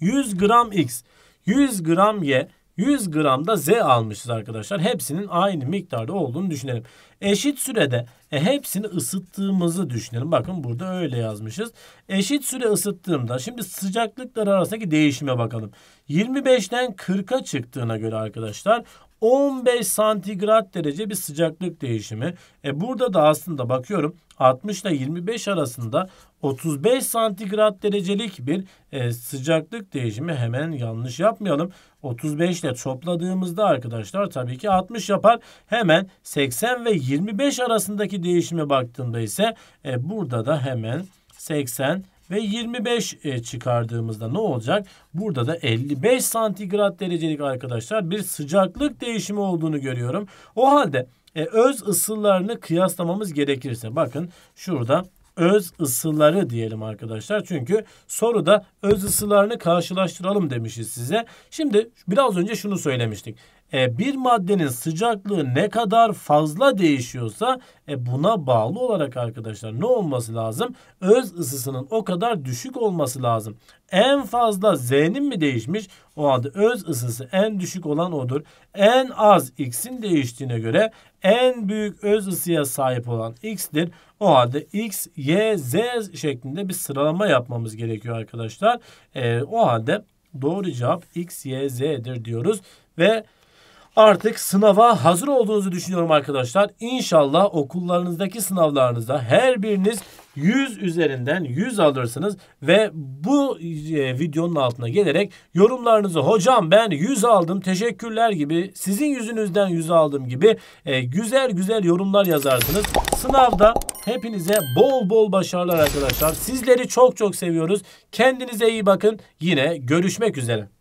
100 gram X, 100 gram Y, 100 gram da Z almışız arkadaşlar. Hepsinin aynı miktarda olduğunu düşünelim. Eşit sürede e, hepsini ısıttığımızı düşünelim. Bakın burada öyle yazmışız. Eşit süre ısıttığımda şimdi sıcaklıklar arasındaki değişime bakalım. 25'ten 40'a çıktığına göre arkadaşlar 15 santigrat derece bir sıcaklık değişimi. E burada da aslında bakıyorum 60 ile 25 arasında 35 santigrat derecelik bir e, sıcaklık değişimi hemen yanlış yapmayalım. 35 ile topladığımızda arkadaşlar tabii ki 60 yapar. Hemen 80 ve 25 arasındaki değişime baktığımda ise e, burada da hemen 80 ve 25 e, çıkardığımızda ne olacak? Burada da 55 santigrat derecelik arkadaşlar bir sıcaklık değişimi olduğunu görüyorum. O halde e, öz ısılarını kıyaslamamız gerekirse bakın şurada öz ısıları diyelim arkadaşlar. Çünkü soruda öz ısılarını karşılaştıralım demişiz size. Şimdi biraz önce şunu söylemiştik e, bir maddenin sıcaklığı ne kadar fazla değişiyorsa e, buna bağlı olarak arkadaşlar ne olması lazım? Öz ısısının o kadar düşük olması lazım. En fazla Z'nin mi değişmiş? O halde öz ısısı en düşük olan odur. En az X'in değiştiğine göre en büyük öz ısıya sahip olan X'dir. O halde X, Y, Z şeklinde bir sıralama yapmamız gerekiyor arkadaşlar. E, o halde doğru cevap X, Y, Z'dir diyoruz. Ve Artık sınava hazır olduğunuzu düşünüyorum arkadaşlar. İnşallah okullarınızdaki sınavlarınızda her biriniz 100 üzerinden 100 alırsınız ve bu e, videonun altına gelerek yorumlarınızı hocam ben 100 aldım teşekkürler gibi sizin yüzünüzden 100 aldım gibi e, güzel güzel yorumlar yazarsınız. Sınavda hepinize bol bol başarılar arkadaşlar. Sizleri çok çok seviyoruz. Kendinize iyi bakın. Yine görüşmek üzere.